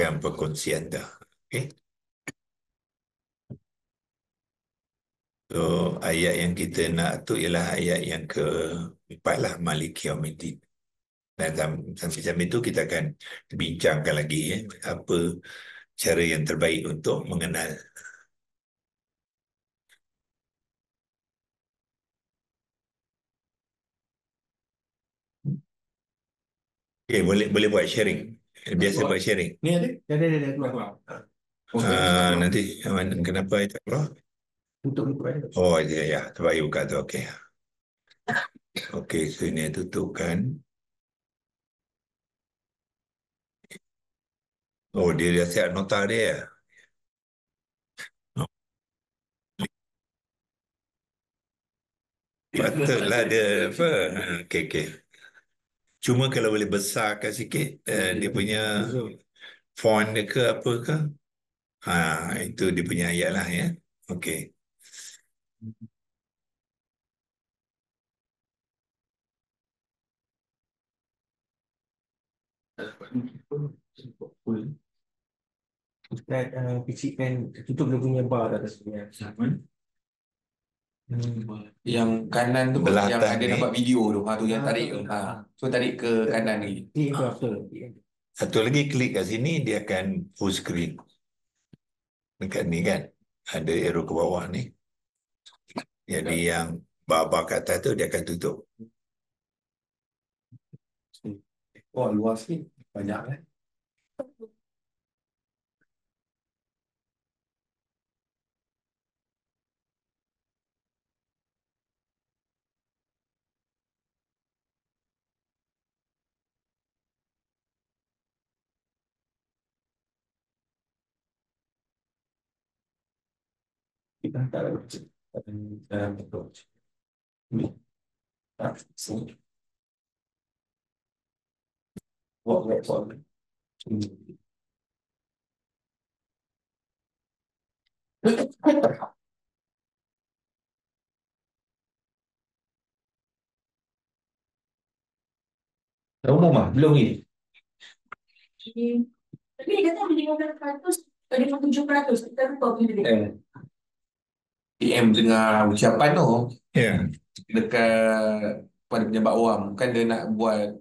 campo consciente. Okay? So, ayat yang kita nak tu ialah ayat yang ke empat lah Maliki Omidin. Dan sampai jam itu kita akan bincangkan lagi ya, apa cara yang terbaik untuk mengenal Okay, boleh boleh buat sharing. Eh, biasa buat sharing. Ni ada? Dah ada, dah ada. Oh, ah, keluar, keluar. nanti kenapa itu keluar? Tutup buka Oh, ya, ya. Terbaik buka tu. Okey. Okey, so ini tutupkan. Oh, dia dah siap nota dia ya? Patutlah dia ah, Okey, okey. Cuma kalau boleh besarkan sikit uh, dia punya font dia ke apa ke? Ha, itu dia punya ayat lah ya. Okey. Ustaz, uh, eh, picitkan, tutup dia punya bar atas punya. Sama. Hmm. Yang kanan tu Belatan yang ada ni. nampak video tu. Ha tu yang ah, tarik tu. Ha. So tarik ke kanan ni. Ha. Satu lagi klik kat sini dia akan full screen. Dekat ni kan. Ada arrow ke bawah ni. Jadi ya. yang bawah kata kat tu dia akan tutup. Oh luas ni banyak kan. kita tak ada kerja dalam dalam betul kerja ni tak sini buat buat soal ini Dah umum lah, belum ni. Tapi dia kata 500 atau 500 700, kita lupa punya dia. Eh. PM dengar ucapan tu yeah. dekat pada pejabat awam kan dia nak buat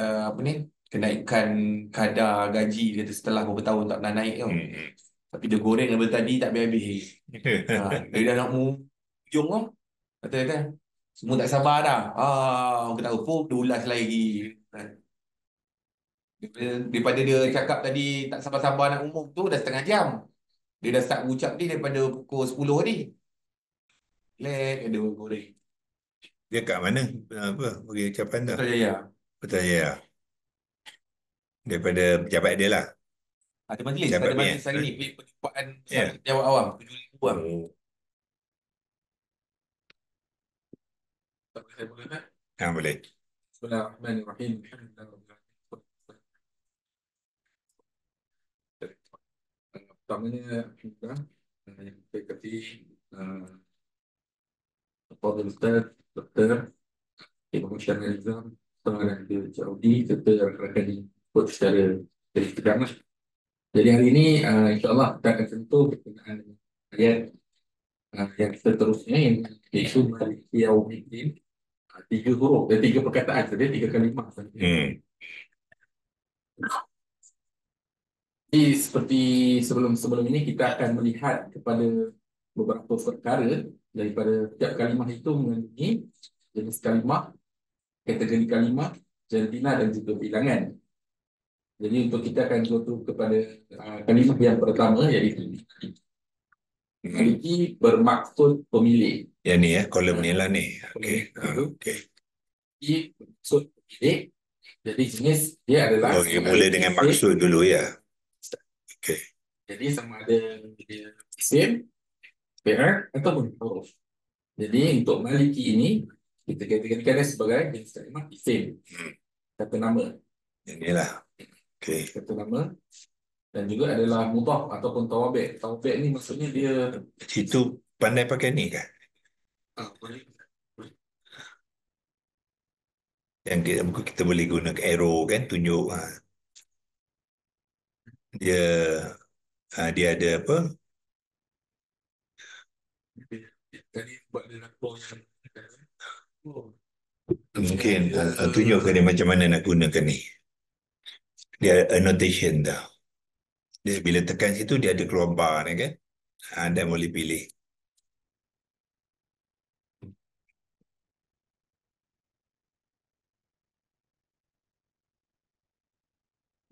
uh, apa ni kenaikan kadar gaji dia kata setelah beberapa tahun tak pernah naik tu. Mm. Tapi dia goreng lebih tadi tak habis-habis. ha, dia dah nak hujung tu. Kata kata semua tak sabar dah. Ah, kita tahu pun dia ulas lagi. Kan. Daripada, daripada dia cakap tadi tak sabar-sabar nak umum tu dah setengah jam. Dia dah start ucap ni daripada pukul 10 ni. Lek ada orang goreng. Dia kat mana? Apa? Bagi ucapan dah. Putrajaya. Putrajaya. Daripada pejabat dia lah. Ada ah, majlis. Jabat ada majlis hari ni. Pilih eh. penyumpaan yeah. Ya. jawab awam. Tujuh ribu awam. Oh. Tak boleh Tak boleh. Eh? Bismillahirrahmanirrahim. Alhamdulillah. pertamanya kita mengikuti Pada Ustaz, Dr. Ibu Syah Nizam, Tuan dan Dia Jaudi, yang eh, rakan-rakan ikut secara dari sekarang. Jadi hari ini, uh, insyaAllah kita akan sentuh berkenaan ayat eh, yang seterusnya yang iaitu Maliki Yaumikin. Uh, tiga huruf, eh, tiga perkataan sebenarnya, tiga kalimah sebenarnya. Hmm. Jadi seperti sebelum-sebelum ini kita akan melihat kepada beberapa perkara daripada setiap kalimah itu mengenai jenis kalimah, kategori kalimah, jantina dan juga bilangan. Jadi untuk kita akan jatuh kepada uh, kalimah yang pertama iaitu memiliki hmm. bermaksud pemilik. Ya ni ya, kolom ni lah ni. Okey. Okey. Ini maksud pemilik. Jadi jenis dia adalah. Oh, okay, mula dengan maksud dulu ya. Okay. Jadi sama ada dia isim, PR eh, ataupun huruf. Jadi untuk maliki ini kita gantikan sebagai jenis kalimat isim. Hmm. Kata nama. Inilah. Okay. Kata nama dan juga adalah mudaf ataupun tawabek. Tawabek ni maksudnya dia itu pandai pakai ni kan? Ah, boleh. Yang kita, kita boleh guna arrow kan, tunjuk. Ha dia uh, dia ada apa? Tadi buat dia Mungkin uh, tunjuk dia macam mana nak gunakan ni. Dia annotation dah. Dia bila tekan situ dia ada keluar bar ni kan. Anda boleh pilih.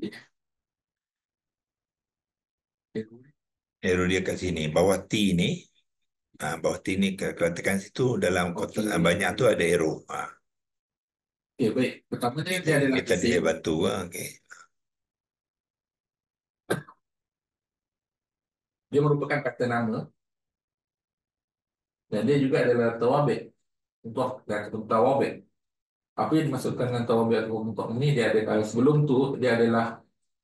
Yeah. Aero dia kat sini. Bawah T ni, uh, bawah T ni ke Kelantan situ dalam kotak okay. banyak tu ada aero. Ha. Uh. Okay, baik. Pertama ni dia ada lagi. Kita dia bantu. Ha. Okay. Dia merupakan kata nama dan dia juga adalah tawabik untuk dan tawabik. Apa yang dimaksudkan dengan tawabik untuk ini dia ada sebelum tu dia adalah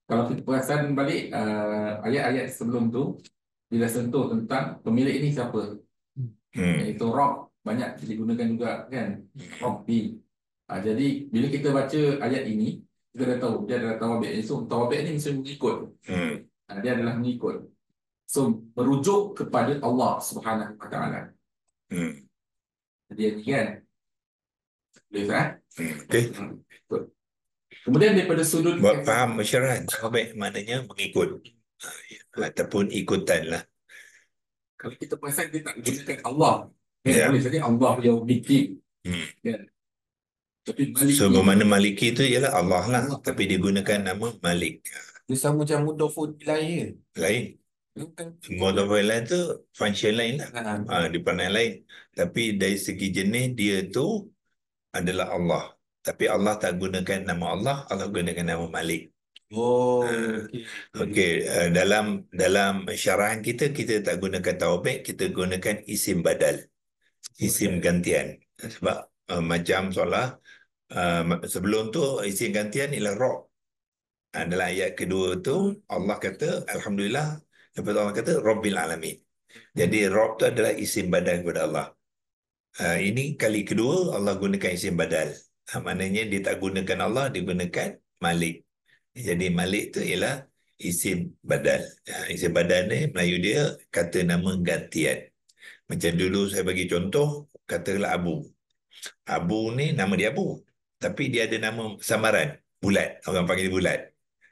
kalau kita perasan balik uh, ayat-ayat uh, sebelum tu bila sentuh tentang pemilik ini siapa hmm. hmm. itu rock banyak digunakan juga kan robbi uh, ah, jadi bila kita baca ayat ini kita dah tahu dia adalah tawabek so tawabek ini mesti mengikut hmm. uh, dia adalah mengikut so merujuk kepada Allah Subhanahu Wa Taala hmm. jadi kan boleh tak? Okay. Eh? Hmm. Kemudian daripada sudut Buat faham mesyuarat sahabat maknanya mengikut ha, ya. ataupun ikutan lah. Kalau kita perasan dia tak gunakan Allah. Eh, ya. Yeah. Jadi Allah yang miliki. Hmm. Ya. Tapi so, bermakna maliki itu ialah Allah lah. Allah. Tapi dia gunakan nama malik. Ha. Dia sama macam mudofun lain. Lain. Motorway lain tu function lain lah. Ha, ha, di pandai lain. Tapi dari segi jenis dia tu adalah Allah tapi Allah tak gunakan nama Allah Allah gunakan nama Malik oh ah, okey okay. okay. uh, eh, dalam dalam syarahan kita kita tak gunakan taubat kita gunakan isim badal isim okay. gantian eh, sebab uh, macam solah uh, sebelum tu isim gantian ialah rob adalah ah, ayat kedua tu Allah kata alhamdulillah Lepas Allah kata rabbil alamin jadi hmm. rob tu adalah isim badal kepada Allah uh, ini kali kedua Allah gunakan isim badal Ha, maknanya dia tak gunakan Allah, dia gunakan Malik. Jadi Malik tu ialah isim badal. Ha, isim badal ni Melayu dia kata nama gantian. Macam dulu saya bagi contoh, katalah Abu. Abu ni nama dia Abu. Tapi dia ada nama samaran, bulat. Orang panggil dia bulat.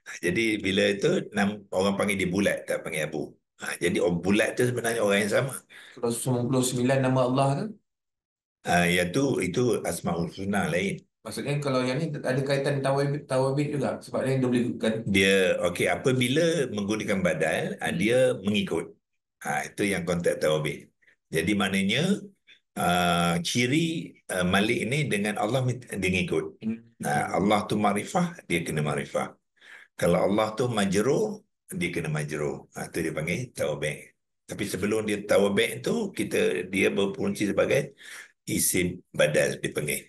Ha, jadi bila itu orang panggil dia bulat, tak panggil Abu. Jadi bulat tu sebenarnya orang yang sama. Kalau 99 nama Allah kan? Uh, tu itu asmaul husna lain. Maksudnya kalau yang ni ada kaitan tawabit tawabit juga sebab dia dia boleh kan? Dia okey apabila menggunakan badal ah, hmm. dia mengikut. Ha, itu yang konteks tawabit. Jadi maknanya uh, ciri uh, Malik ini dengan Allah dia mengikut. Hmm. Uh, Allah tu marifah dia kena marifah. Kalau Allah tu majrur dia kena majrur. Ha, itu dia panggil tawabit. Tapi sebelum dia tawabek tu, kita dia berfungsi sebagai isim badal dipanggil.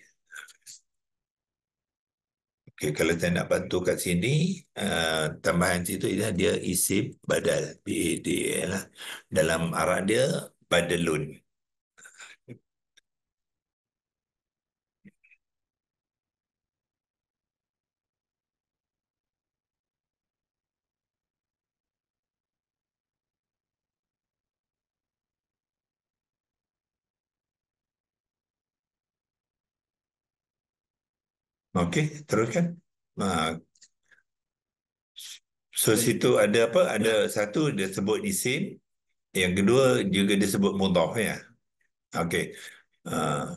Okay, kalau saya nak bantu kat sini, uh, tambahan situ ialah dia isim badal. B-A-D-A lah. Dalam arah dia, badalun. Badalun. Okey, teruskan. Ha. So situ ada apa? Ada ya. satu dia sebut isim. Yang kedua juga dia sebut mudah. Ya? Okey. Ha.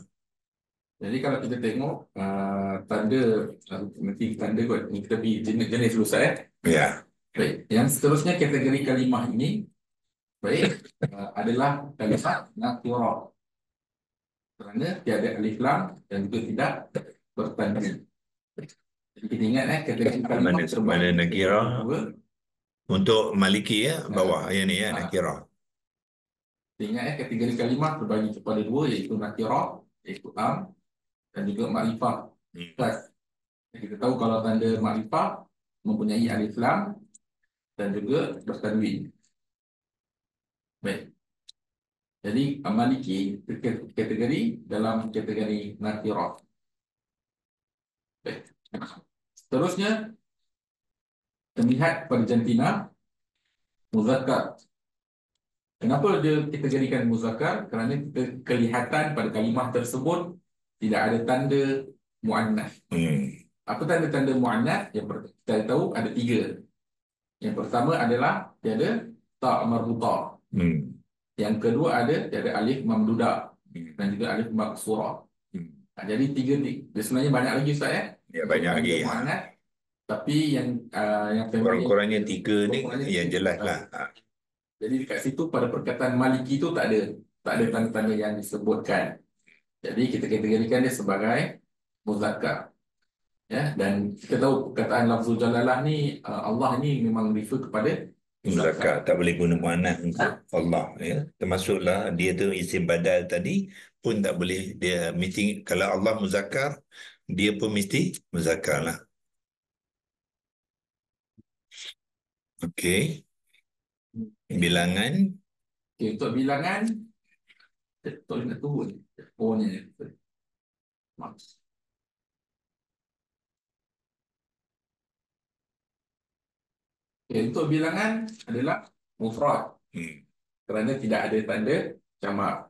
Jadi kalau kita tengok, uh, tanda, nanti tanda kot, ni kita pergi jenis-jenis lusa eh. ya. Ya. Yeah. Baik, yang seterusnya kategori kalimah ini, baik, uh, adalah kalimah natural. Kerana tiada alif lam dan juga tidak bertanding. Kita eh kata -kata mana, Nakira untuk Maliki ya, ya. bawah ya ni ya ah. Nakira. Kita ingat eh ketiga kalimah terbagi kepada dua iaitu Nakira iaitu am dan juga Ma'rifah. Hmm. Kita tahu kalau tanda Ma'rifah mempunyai alif lam dan juga bertanwin. Baik. Jadi Maliki kategori dalam kategori Nakira. Seterusnya, terlihat pada jantina muzakkar. Kenapa dia kita jadikan muzakkar? Kerana kita kelihatan pada kalimah tersebut tidak ada tanda muannas. Hmm. Apa tanda-tanda muannas? Yang kita tahu ada tiga. Yang pertama adalah dia ada ta marbuta. Hmm. Yang kedua ada dia ada alif mamduda hmm. dan juga alif maksura. Hmm. Jadi tiga ni. Dia sebenarnya banyak lagi Ustaz ya. Ya banyak lagi. Ya. Tapi yang uh, yang terbaik kurang-kurangnya tiga ni yang jelas lah. lah. Jadi dekat situ pada perkataan Maliki tu tak ada tak ada tanda-tanda yang disebutkan. Jadi kita kategorikan dia sebagai muzakkar. Ya dan kita tahu perkataan lafzul jalalah ni uh, Allah ni memang refer kepada muzakkar tak boleh guna muannas untuk ha? Allah ya. Termasuklah dia tu isim badal tadi pun tak boleh dia meeting kalau Allah muzakkar dia pun mesti muzakkar lah. Okey. Bilangan. Okay, untuk bilangan, tak boleh nak turun. Pohonnya. Maks. Okay, untuk bilangan adalah mufrad. Hmm. Kerana tidak ada tanda jamak.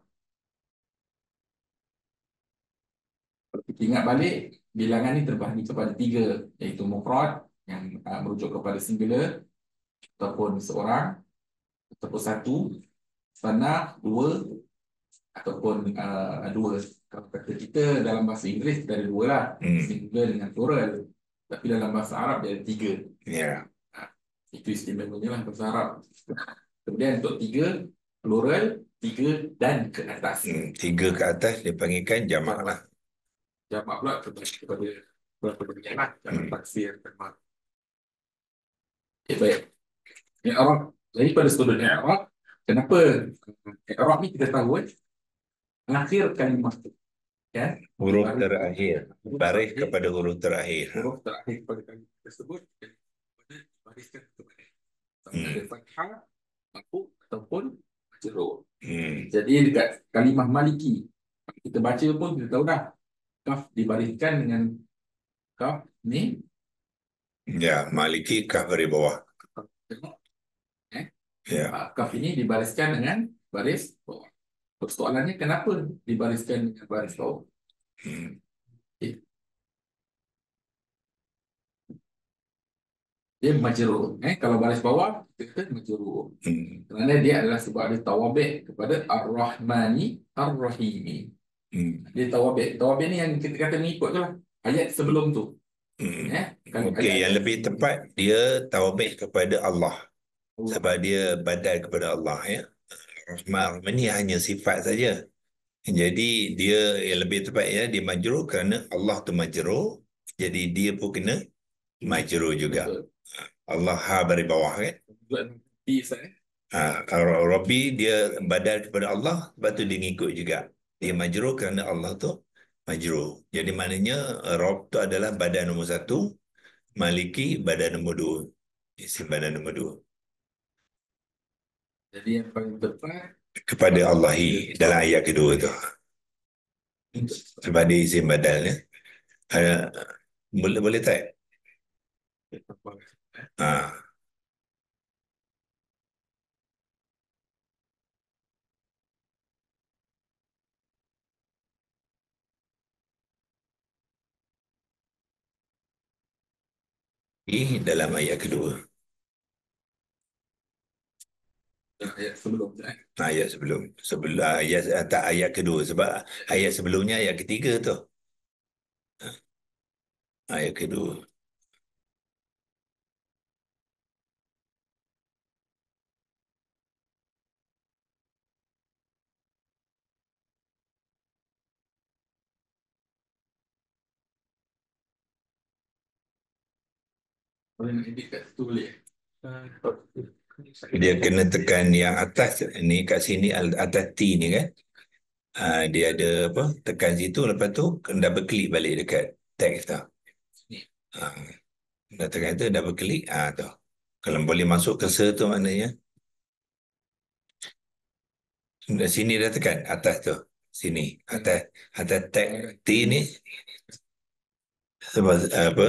kita ingat balik bilangan ni terbahagi kepada tiga iaitu mufrad yang uh, merujuk kepada singular ataupun seorang ataupun satu sanah dua ataupun uh, dua kata kita dalam bahasa Inggeris kita ada dua lah hmm. singular dengan plural tapi dalam bahasa Arab dia ada tiga yeah. Ya. itu istimewanya lah bahasa Arab kemudian untuk tiga plural tiga dan ke atas hmm. tiga ke atas dipanggilkan jamak lah jamak pula terbaik kepada berapa banyak lah dalam taksir dan mak. Okay, eh, baik. Ni'arab. Eh, jadi pada sebelum ni'arab, kenapa ni'arab eh, ni kita tahu kan? Mengakhir kalimah tu. Ya? Huruf terakhir. Baris kepada huruf terakhir. Huruf terakhir kepada kalimah tersebut. Kepada bariskan kepada. Tak hmm. ada hmm. fatha, ataupun jeruk. Hmm. Jadi dekat kalimah maliki, kita baca pun kita tahu dah kaf dibalikkan dengan kaf ni ya maliki kaf dari bawah eh? ya ah, kaf ini dibalikkan dengan baris bawah persoalannya kenapa dibalikkan dengan baris bawah hmm. Dia majerur. Eh? Kalau baris bawah, kita kata majerur. Hmm. Kerana dia adalah sebab dia tawabik kepada Ar-Rahmani Ar-Rahimi. Hmm. Dia tawabek. Tawabek ni yang kita kata mengikut tu lah. Ayat sebelum tu. Hmm. Eh? Kan Okey, yang, yang lebih tepat dia tawabek kepada Allah. Allah. Sebab dia badal kepada Allah. Ya? Rahman ini hanya sifat saja. Jadi dia yang lebih tepat ya dia majrur kerana Allah tu majrur. Jadi dia pun kena majrur juga. Betul. Allah ha dari bawah kan. Eh? ha, Rabbi dia badal kepada Allah, lepas tu dia ngikut juga. Dia eh, majruh kerana Allah tu majruh. Jadi maknanya eh, Rob tu adalah badan nombor satu, Maliki badan nombor dua. Isim badan nombor dua. Jadi yang paling tepat? Kepada Allahi dalam ayat kedua tu. Kepada isim badan ya. Ada, eh, boleh, boleh tak? Ha. dalam ayat kedua. Ayat sebelum. Eh? Ha, ayat sebelum. Sebelum ah, ayat ah, tak ayat kedua sebab ayat sebelumnya ayat ketiga tu. Ha. Ayat kedua. Dia kena tekan yang atas ni kat sini atas T ni kan. Ha, dia ada apa tekan situ lepas tu kena double click balik dekat text tu. Ha. Dah tekan tu double click ah ha, tu. Kalau boleh masuk ke cursor tu maknanya. Di sini dah tekan atas tu. Sini atas atas text T ni. Sebab ah, apa?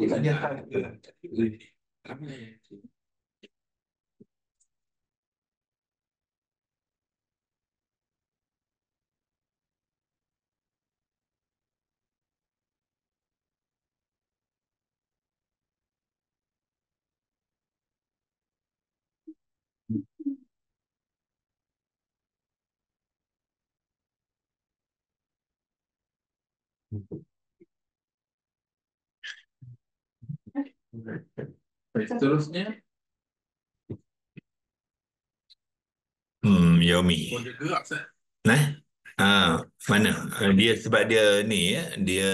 Dia tak dia tak dia. Ramai. seterusnya hmm Yomi nah ha, mana ha, dia sebab dia ni ya dia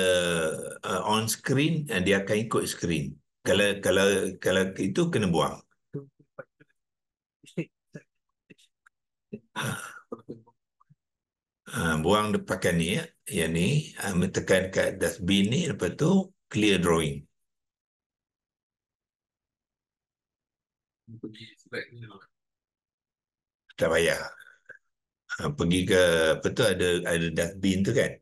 uh, on screen ha, dia akan ikut screen kalau kalau kalau itu kena buang ha, buang depan ni ya yang ni uh, tekan kat dustbin ni lepas tu clear drawing pergi flat ni tak payah ha, pergi ke apa tu ada ada dustbin tu kan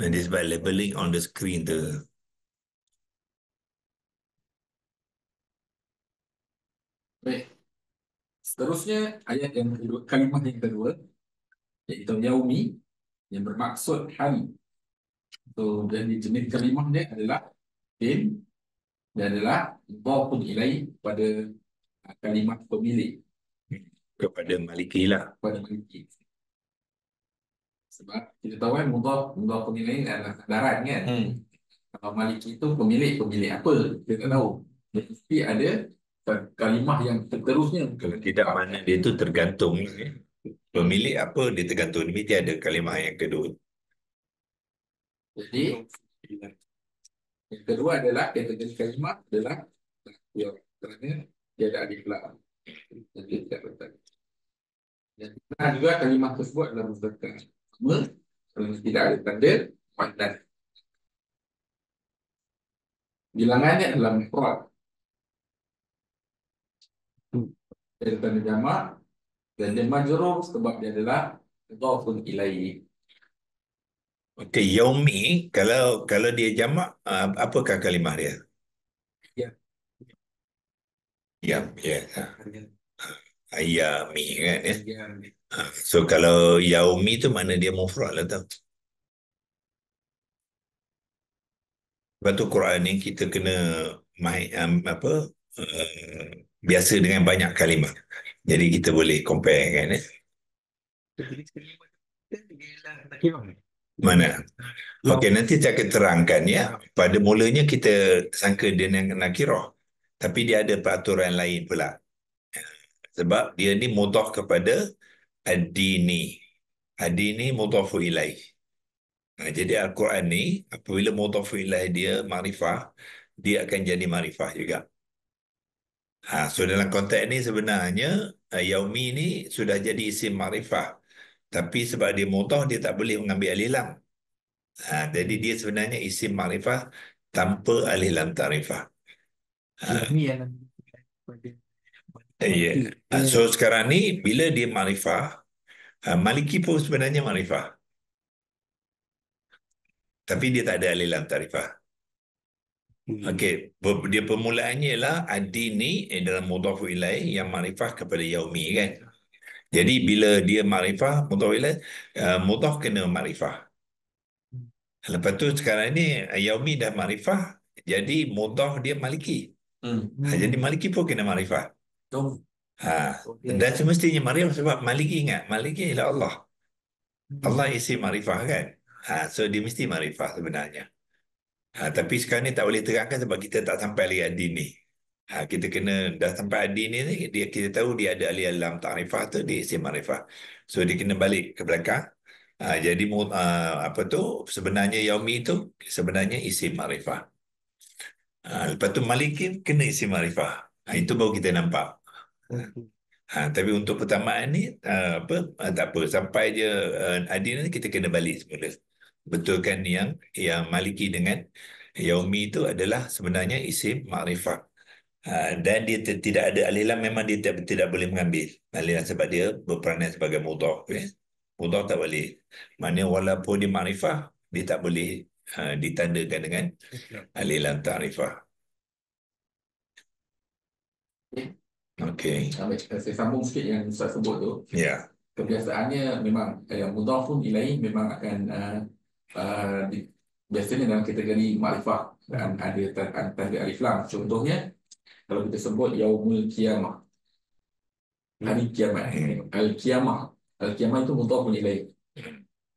And this by labeling on the screen tu. Baik. Seterusnya, ayat yang kedua, kalimah yang kedua, iaitu Yaumi, yang bermaksud hari. So, dan jenis kalimah dia adalah bin dia adalah maupun ilai pada ah, kalimat pemilik kepada maliki lah kepada maliki sebab kita tahu kan mudah mudah pemilik ini adalah kadaran kan hmm. kalau maliki itu pemilik pemilik apa kita tak tahu mesti ada kalimat yang seterusnya kalau tidak mana dia itu tergantung ni ya. pemilik apa dia tergantung ni dia ada kalimah yang kedua jadi yang kedua adalah yang terjadi kalimat adalah takdir. Kerana tiada adiklah. Jadi tidak betul. Dan nah, juga kalimat tersebut adalah muzakkar. Sama kalau tidak ada tanda pandan. Bilangannya dalam mufrad. Dia tanda jamak dan dia majrur sebab dia adalah dhafun ilaih. Okey, yaumi kalau kalau dia jamak uh, apakah kalimah dia? Ya. Ya, ya. Ayami kan ya. Ayami. Ah, so kalau yaumi tu mana dia mufrad lah tau. Sebab tu Quran ni kita kena mai um, apa uh, biasa dengan banyak kalimah. Jadi kita boleh compare kan ya. Jadi kalimah tu dengan lah mana? Ya. Okey, nanti saya akan terangkan ya. Pada mulanya kita sangka dia nak nakirah. Tapi dia ada peraturan lain pula. Sebab dia ni mudah kepada ad-dini. Ad-dini mudahfu ilaih. Ha, nah, jadi Al-Quran ni, apabila mudahfu ilaih dia marifah, dia akan jadi marifah juga. Ha, so dalam konteks ni sebenarnya, uh, Yaumi ni sudah jadi isim marifah. Tapi sebab dia mudah, dia tak boleh mengambil alih lam. Ha, jadi dia sebenarnya isim ma'rifah tanpa alih lam ta'rifah. Ha. Yeah. Ha, so sekarang ni, bila dia ma'rifah, ha, Maliki pun sebenarnya ma'rifah. Tapi dia tak ada alih lam ta'rifah. Hmm. Okey, dia permulaannya ialah adini eh, dalam mudhafu ilai yang ma'rifah kepada yaumi kan. Jadi bila dia marifah, mutawilah, uh, eh, mutah kena marifah. Lepas tu sekarang ni Yaumi dah marifah, jadi mudah dia maliki. Hmm. Ha, hmm. jadi maliki pun kena marifah. Oh. Ha. Okay. Dan semestinya Maria sebab maliki ingat, maliki ialah Allah. Hmm. Allah isi marifah kan? Ha, so dia mesti marifah sebenarnya. Ha, tapi sekarang ni tak boleh terangkan sebab kita tak sampai lagi adi ni. Ha, kita kena dah sampai adi ni dia kita tahu dia ada ahli alam ta'rifah tu di isim ma'rifah. So dia kena balik ke belakang. Ha, jadi uh, apa tu sebenarnya yaumi tu sebenarnya isim ma'rifah. Ha, lepas tu malikin kena isim ma'rifah. Ha, itu baru kita nampak. Hmm. Ha, tapi untuk pertama ni uh, apa uh, tak apa sampai je uh, adi ni kita kena balik semula. Betulkan yang yang maliki dengan yaumi itu adalah sebenarnya isim ma'rifah. Ah, dan dia tidak ada alilah memang dia tidak, tidak boleh mengambil alilah sebab dia berperanan sebagai mudah okay? Ya. mudah tak boleh maknanya walaupun dia ma'rifah dia tak boleh uh, ditandakan dengan alilah ta'rifah Okay. Sambil, saya sambung sikit yang saya sebut tu. Ya. Kebiasaannya memang yang eh, mudah pun ilaih memang akan uh, uh, biasanya dalam kategori makrifah dan ada tahdi alif lam. Contohnya, kalau kita sebut yaumul kiamah hari kiamat al kiamah al kiamah itu mudhaf ilai uh,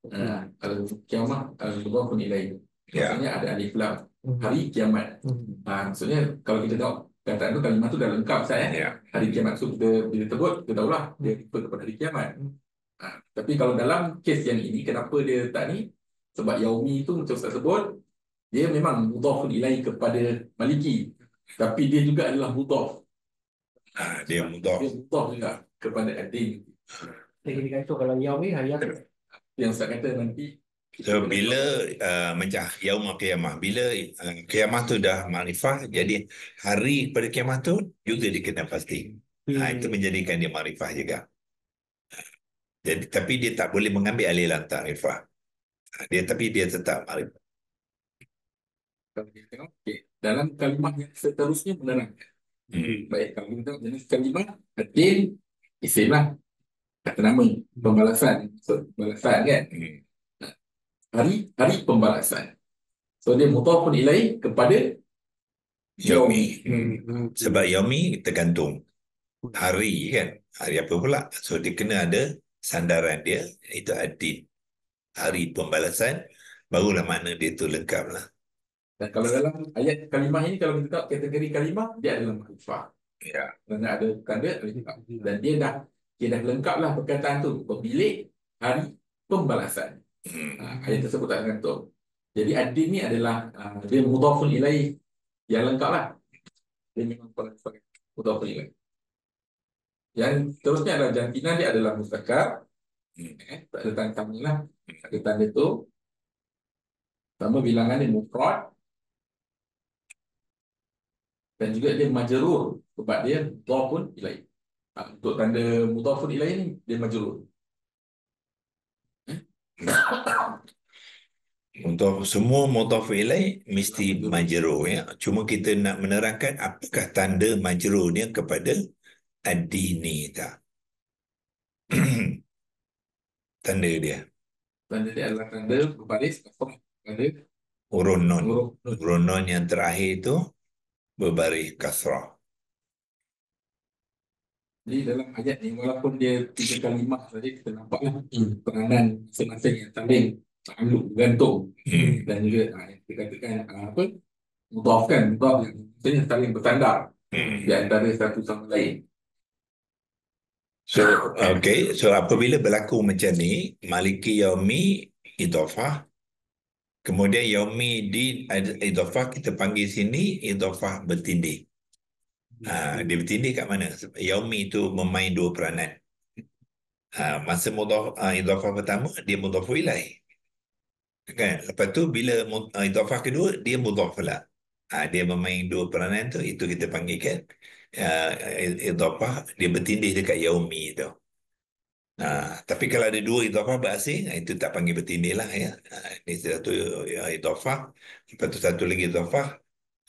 hmm. ah, al kiamah al mudhaf ilai ya. maksudnya ada alif lam hmm. hari kiamat uh, maksudnya kalau kita tengok kata itu kalimat itu dah lengkap saya. Eh? ya hari kiamat so, kita bila tersebut kita tahulah dia refer kepada hari kiamat uh, tapi kalau dalam kes yang ini kenapa dia tak ni sebab yaumi itu macam saya sebut dia memang mudhaf ilai kepada maliki tapi dia juga adalah mudaf ha, ah, dia mudaf dia mudaf juga kepada adin itu kalau yaum ni yang saya kata nanti So, bila uh, macam yaum kiamah bila uh, ah, kiamah tu dah marifah jadi hari pada kiamah tu juga dikenal pasti hmm. ha, itu menjadikan dia marifah juga jadi tapi dia tak boleh mengambil alih alilan tarifah dia tapi dia tetap marifah kalau tengok, okay. dalam kalimah yang seterusnya menerangkan. Hmm. Baik, kalau kita tengok jenis kalimat, hadir, isim Kata nama, pembalasan. So, pembalasan kan? Hmm. Hari, hari pembalasan. So, dia mutah pun ilai kepada Yomi. Hmm. Sebab Yomi tergantung hari kan? Hari apa pula? So, dia kena ada sandaran dia. Itu hadir. Hari pembalasan, barulah mana dia tu lengkap lah. Dan kalau dalam ayat kalimah ini, kalau kita tengok kategori kalimah, dia ada dalam kufah. Ya. Dan ada tanda, ya. dan dia dah, dia dah lengkaplah perkataan tu Pemilik hari pembalasan. Hmm. Ah, ayat tersebut tak tu. Jadi adil ni adalah uh, dia mudhafun ilaih yang lengkaplah Dia memang sebagai mudhafun ilaih. Yang terusnya adalah jantinan dia adalah mustakar. Hmm. Eh, tak ada tanda-tanda lah. Tak ada tanda tu. Sama bilangan ni mufrad dan juga dia majrur sebab dia to pun ilai ah, untuk tanda mutafun ilai ni dia majrur eh? untuk semua mutaf ilai mesti majrur ya cuma kita nak menerangkan apakah tanda majrur dia kepada adini tak tanda dia tanda dia adalah tanda berbaris tanda urunun urunun yang terakhir itu berbaris kasrah. Jadi dalam ayat ni walaupun dia tiga kalimah tadi kita nampaklah hmm. peranan semasing yang saling takluk bergantung hmm. dan juga ah, yang kita katakan ah, apa mudaf kan yang sebenarnya saling bertandar hmm. di antara satu sama lain. So okay so apabila berlaku macam ni maliki yaumi idafah Kemudian yaumi di idhafah kita panggil sini idhafah bertindih. Ha, dia bertindih kat mana? Yaumi itu memain dua peranan. Ha, masa mudah idhafah pertama dia mudah ilai. Kan? Lepas tu bila ah, idhafah kedua dia mudah pula. Ha, dia memain dua peranan tu itu kita panggilkan uh, idhafah dia bertindih dekat yaumi itu. Ha, tapi kalau ada dua idofah berasing, ha, itu tak panggil bertindilah ya. Ha, ini satu ya, idofah. Lepas tu satu lagi idofah.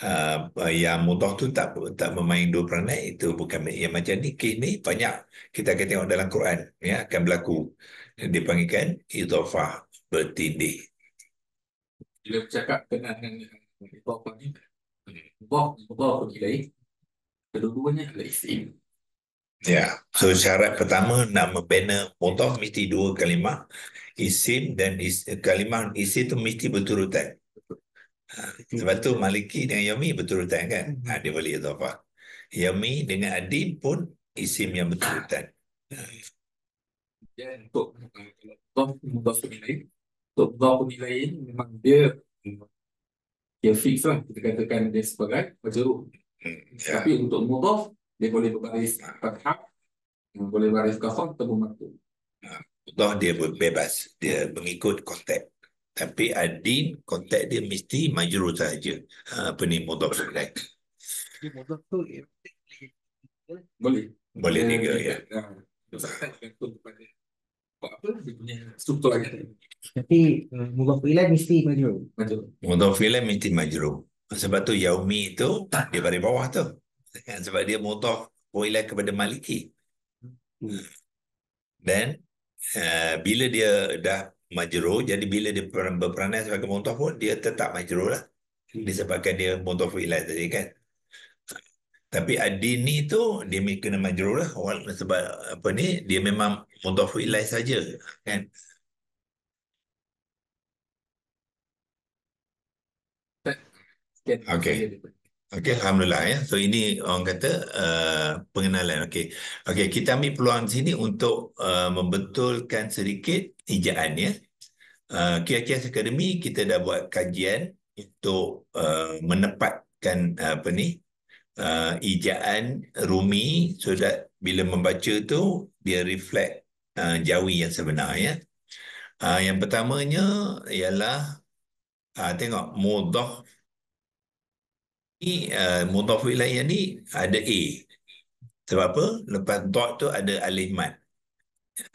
Uh, ha, yang mudah tu tak tak memain dua peranan itu bukan yang macam ni kes ni banyak kita akan tengok dalam Quran ya akan berlaku dipanggilkan idofah bertindih bila bercakap dengan idofah ni bob bob pergi lain kedua-duanya adalah isim Ya, so syarat pertama nak membina mudhaf mesti dua kalimah isim dan is, kalimah isim itu mesti berturutan. Ha. Sebab tu Maliki dengan Yami berturutan kan? Ha, dia boleh itu apa? Yami dengan Adim pun isim yang berturutan. Jadi ha. untuk mudhaf mudhaf nilai, untuk mudhaf nilai memang dia dia fix lah kita katakan dia sebagai macam yeah. Tapi untuk mudhaf dia boleh berbaris perhak yang boleh baris kosong ataupun bermakna ah, Allah dia bebas dia mengikut konteks tapi adin konteks dia mesti majrur saja ah, apa ni mudhaf ilaih tu eh, boleh boleh juga ya tapi eh, mudhaf filem mesti majrur majrur mudhaf ilaih mesti majrur sebab tu yaumi tu dia pada bawah tu kan sebab dia motor boleh kepada Maliki. Dan hmm. uh, bila dia dah majruh, jadi bila dia berperanan sebagai motor pun, dia tetap majruh lah. Hmm. Disebabkan dia motor fu'ilah tadi kan. Tapi Adini tu dia kena majruh lah sebab apa ni dia memang motor fu'ilah saja kan. Eh, okay. okay. Okey, alhamdulillah ya. So ini orang kata uh, pengenalan. Okey. Okey, kita ambil peluang sini untuk uh, membetulkan sedikit ejaan ya. Uh, Kias Academy kita dah buat kajian untuk uh, menepatkan uh, apa ni? Uh, ejaan rumi so that bila membaca tu dia reflect uh, jawi yang sebenar ya. Uh, yang pertamanya ialah uh, tengok mudah ni uh, mudhaf ilaihi ni ada a sebab apa lepas dot tu ada alif mad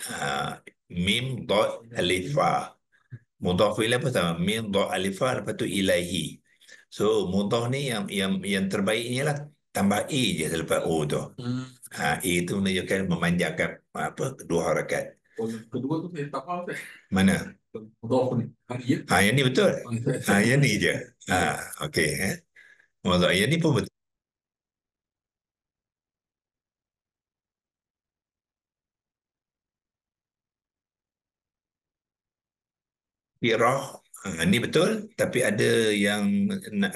ha, mim dot alif fa mudhaf ilaihi pertama mim dot alif fa lepas tu ilaihi so mudhaf ni yang yang yang terbaiknya lah tambah a je selepas o tu ha, a tu menunjukkan memanjangkan ah, apa dua harakat oh, kedua tu saya tak faham saya. mana mudhaf ni ha, yang ni betul ha, yang ni je ha, okay, eh? Walau ayat ni pun betul. Firah. Ha, ah, ni betul. Tapi ada yang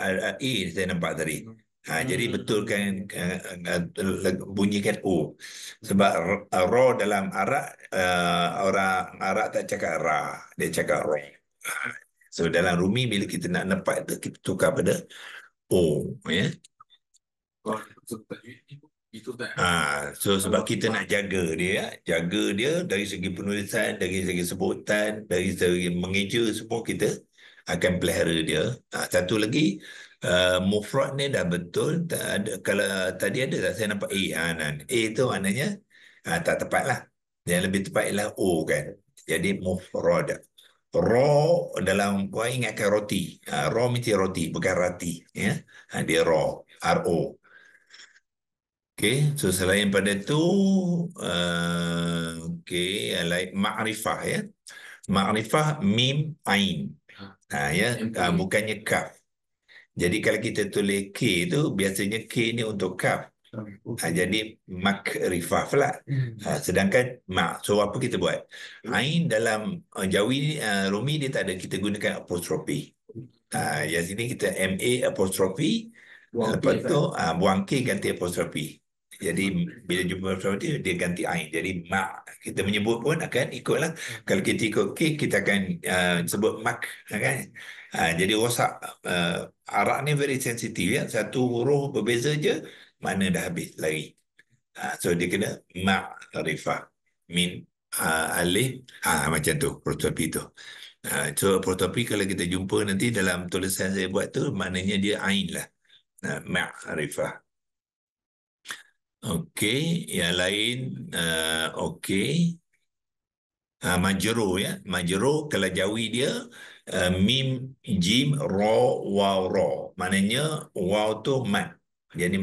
A saya nampak tadi. Ha, hmm. Jadi bunyi ah, bunyikan O. Sebab Ra dalam Arak, uh, orang Arak tak cakap Ra. Dia cakap Ra. So dalam Rumi bila kita nak nampak kita tukar pada O oh, ya. Yeah? Ha, ah, so sebab kita nak jaga dia, ya. jaga dia dari segi penulisan, dari segi sebutan, dari segi mengeja semua kita akan pelihara dia. Ha, satu lagi, uh, mufrad ni dah betul. Tak ada, kalau tadi ada tak saya nampak A. Ha, nan. A tu maknanya ha, tak tepat lah. Yang lebih tepat ialah O kan. Jadi mufrad raw dalam kau ingat ke kan roti uh, raw mesti roti bukan rati ya yeah? Ha, uh, dia raw r o okey so selain pada tu uh, okey like makrifah ya makrifah mim ain ha ya yeah? Uh, bukannya kaf jadi kalau kita tulis k tu biasanya k ni untuk kaf Ha, jadi makrifah pula. Hmm. Ah, ha, sedangkan mak, So apa kita buat? Hmm. Ain dalam uh, ah, Jawi ni uh, Rumi dia tak ada kita gunakan apostrophe. Ha, yang sini kita MA apostrophe. Buang Lepas tu uh, buang K ganti apostrophe. Jadi bila jumpa apostrophe dia, dia ganti ain. Jadi mak kita menyebut pun akan ikutlah. Kalau kita ikut K kita akan uh, sebut mak kan? Ha, jadi rosak uh, arak ni very sensitif, ya. Satu huruf berbeza je mana dah habis lari. Ha, so dia kena ma'rifah min uh, alif ha, macam tu prototipi tu. Ha, so prototipi kalau kita jumpa nanti dalam tulisan saya buat tu maknanya dia ain lah. Ha, ma'rifah. Okey, yang lain uh, okey. Ha, majro ya, majro kalau jawi dia uh, mim jim ro waw ro. Maknanya waw tu mat. Jadi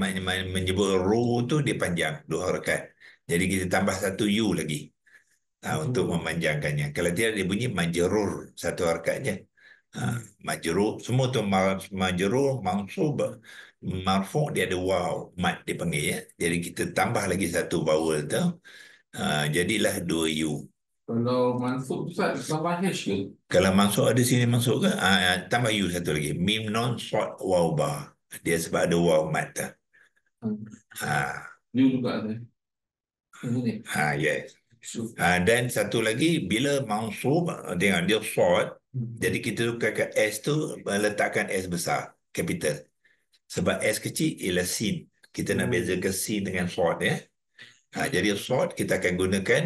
menyebut ru tu dia panjang dua harakat. Jadi kita tambah satu u lagi. Ha, hmm. untuk memanjangkannya. Kalau tidak dia bunyi majrur satu harakat je. Ha, majrur semua tu majrur mansub marfu dia ada wow mat dia panggil ya. Jadi kita tambah lagi satu vowel tu. Ha, jadilah dua u. Kalau masuk tu tak tambah h ke? Kalau masuk ada sini masuk ke? Ha, ha, tambah u satu lagi. Mim non sot wow ba. Dia sebab ada wow mat tu. Hmm. Ha. Ni juga ada. Ha, yes. Ha, dan satu lagi, bila mansub, dengan uh, dia sort, hmm. jadi kita tukarkan S tu, letakkan S besar, capital. Sebab S kecil ialah sin. Kita nak hmm. bezakan sin dengan short Ya. Ha, jadi short kita akan gunakan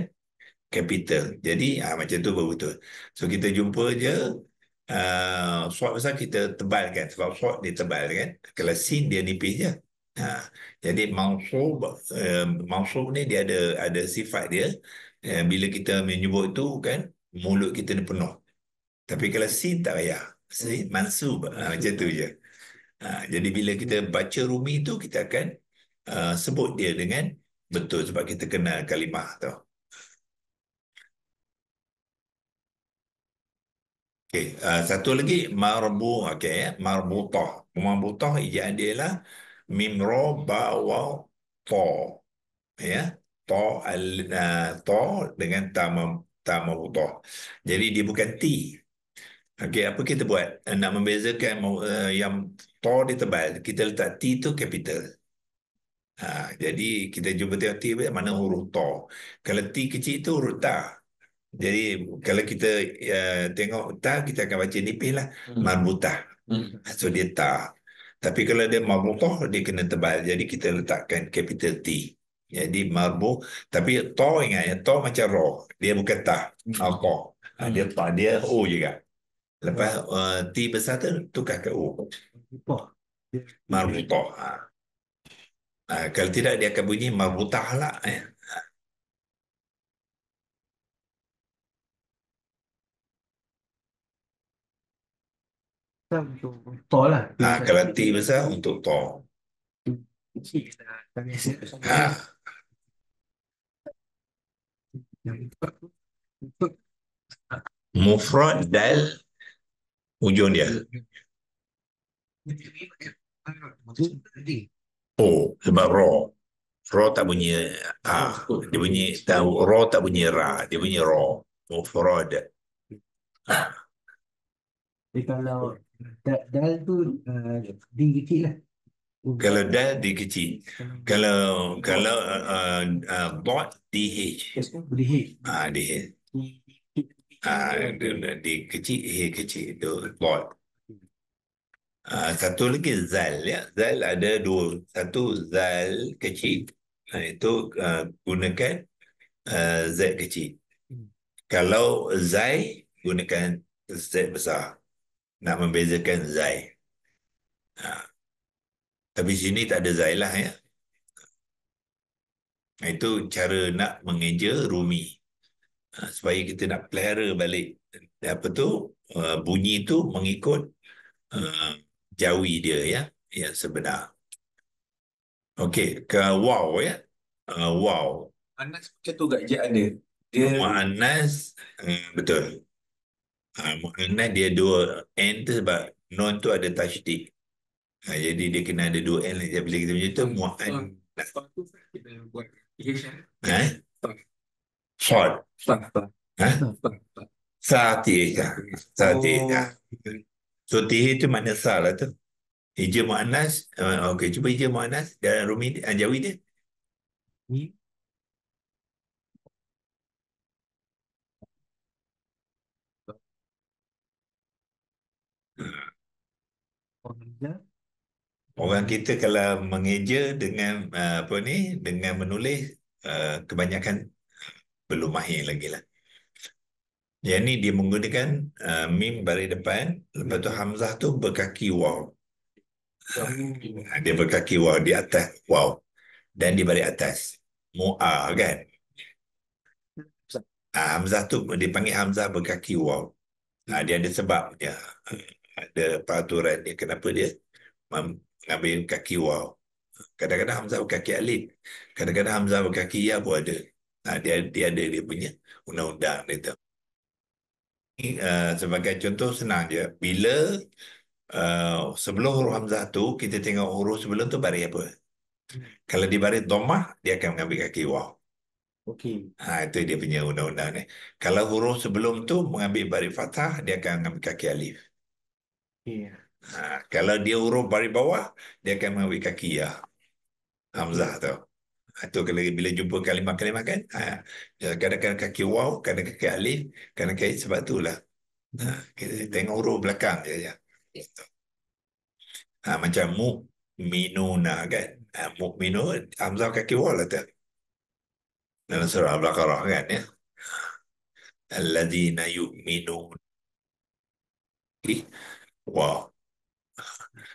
capital. Jadi ha, macam tu betul. So kita jumpa je Ah, swab besar kita tebal kan sebab swab dia tebal kan kalau sin dia nipis je ha. jadi mausub uh, eh, mausub ni dia ada ada sifat dia uh, bila kita menyebut tu kan mulut kita ni penuh tapi kalau sin tak payah sin mansub ha, ah, macam tu je ha. jadi bila kita baca rumi tu kita akan uh, sebut dia dengan betul sebab kita kenal kalimah tu. Okay. Uh, satu lagi marbu okey marbutah eh, marbutah ia adalah mim ra ba wa ta ya yeah. ta al uh, ta dengan ta mam ta marbutah jadi dia bukan ti okey apa kita buat eh, nak membezakan uh, yang ta dia tebal kita letak ti tu kapital. ha, jadi kita jumpa tengok ti mana huruf ta kalau ti kecil tu huruf ta jadi kalau kita uh, tengok ta kita akan baca nipis lah hmm. marbutah. Hmm. So dia ta. Tapi kalau dia marbutah dia kena tebal. Jadi kita letakkan capital T. Jadi marbu tapi to ingat ya to macam ro. Dia bukan ta. Hmm. Apa? Ha, hmm. dia ta dia o juga. Kan. Lepas hmm. uh, T besar tu tukar ke U. Marbutah. Ha. Ha, kalau tidak dia akan bunyi marbutah lah. Eh. untuk tol lah. Ha, garanti besar untuk tol. Kecil lah. Ha. Mufrad dal hujung dia. Oh, sebab ro. Ro tak bunyi ah, dia bunyi tahu ro tak bunyi ra, dia bunyi ro. Mufrad. Jadi kalau Dal, dal tu uh, D kecil lah. Uh. Kalau dal D kecil. Kalau kalau uh, uh, uh, bot D H. Yes, D H. Ah D H. Ah D kecil H kecil tu bot. Ah satu lagi zal ya. Zal ada dua. Satu zal kecil. Nah, itu uh, gunakan uh, Z kecil. Hmm. Kalau z gunakan Z besar nak membezakan zai. Ha. Tapi sini tak ada zai lah ya. Itu cara nak mengeja rumi. Ha. Supaya kita nak pelihara balik apa tu uh, bunyi tu mengikut uh, jawi dia ya yang sebenar. Okey, ke wow ya. Uh, ha, wow. Anas macam tu gak dia Dia Muhammad Anas uh, betul. Ah, mu'annad dia dua N tu sebab non tu ada tajdid. Ah, ha, jadi dia kena ada dua N. Jadi lah. bila kita macam tu, mu'annad. Fah tu kita buat. Ha? Fah. Fah. Fah. Fah. Fah. Fah. Fah. Fah. Fah. Fah. So tihi tu makna sah lah tu. Hijau mu'annas. Uh, ah, okay, cuba hijau mu'annas. Dan rumi, anjawi dia. Ni. Hmm. Orang kita kalau mengeja dengan uh, apa ni dengan menulis uh, kebanyakan belum mahir lagi lah. Yang ni dia menggunakan uh, mim baris depan. Lepas tu Hamzah tu berkaki waw. dia berkaki waw di atas waw. Dan di baris atas. Mu'a kan? Uh, Hamzah tu dipanggil Hamzah berkaki waw. Uh, dia ada sebab dia ada peraturan dia kenapa dia mengambil kaki wow kadang-kadang Hamzah kaki alif kadang-kadang Hamzah kaki ya pun ada ha, dia, dia ada dia punya undang-undang dia tu ini, uh, sebagai contoh senang je bila uh, sebelum huruf Hamzah tu kita tengok huruf sebelum tu baris apa kalau di baris domah dia akan mengambil kaki wow Okey. Ha, itu dia punya undang-undang ni. Kalau huruf sebelum tu mengambil baris fathah, dia akan mengambil kaki alif. Yeah. Ha, kalau dia urut baris bawah, dia akan mengambil kaki ya. Hamzah tu. Itu ha, kalau bila jumpa kalimah-kalimah kan, ha, ya, kadang-kadang kaki waw, kadang-kadang kaki alif, kadang-kadang sebab lah. Ha, kita tengok urut belakang saja. Ya. Ha, macam mu'minuna kan. Ha, minun, Hamzah kaki waw lah tu. Dalam surah Al-Baqarah kan ya. Alladzina yu'minun. Okay. Wow.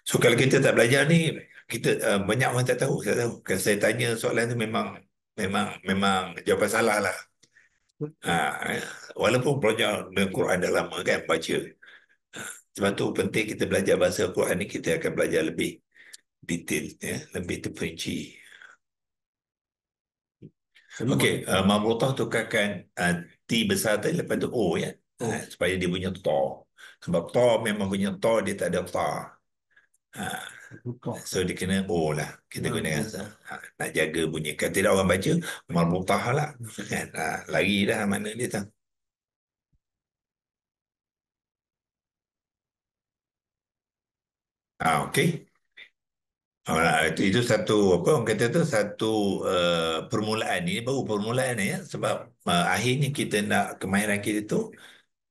So kalau kita tak belajar ni, kita uh, banyak orang tak tahu. Tak tahu. Kalau saya tanya soalan tu memang memang memang jawapan salah lah. Ha, walaupun belajar Al-Quran dah lama kan baca. Sebab tu penting kita belajar bahasa Al-Quran ni kita akan belajar lebih detail, ya? lebih terperinci. Okey, uh, eh, Mabrutah tukarkan uh, T besar tadi lepas tu O ya. Oh. Uh, supaya dia punya tok. Sebab ta memang punya ta dia tak ada ta. Ha. So dia kena oh lah. Kita guna ah, ah. ha. Nak jaga bunyi. Kalau tidak orang baca, marbutah lah. Kan? Ha. Lari dah mana dia tak. Ha, ah, okay. Ha, itu, itu satu apa orang kata tu satu uh, permulaan ni baru permulaan ni ya sebab uh, akhirnya kita nak kemahiran kita tu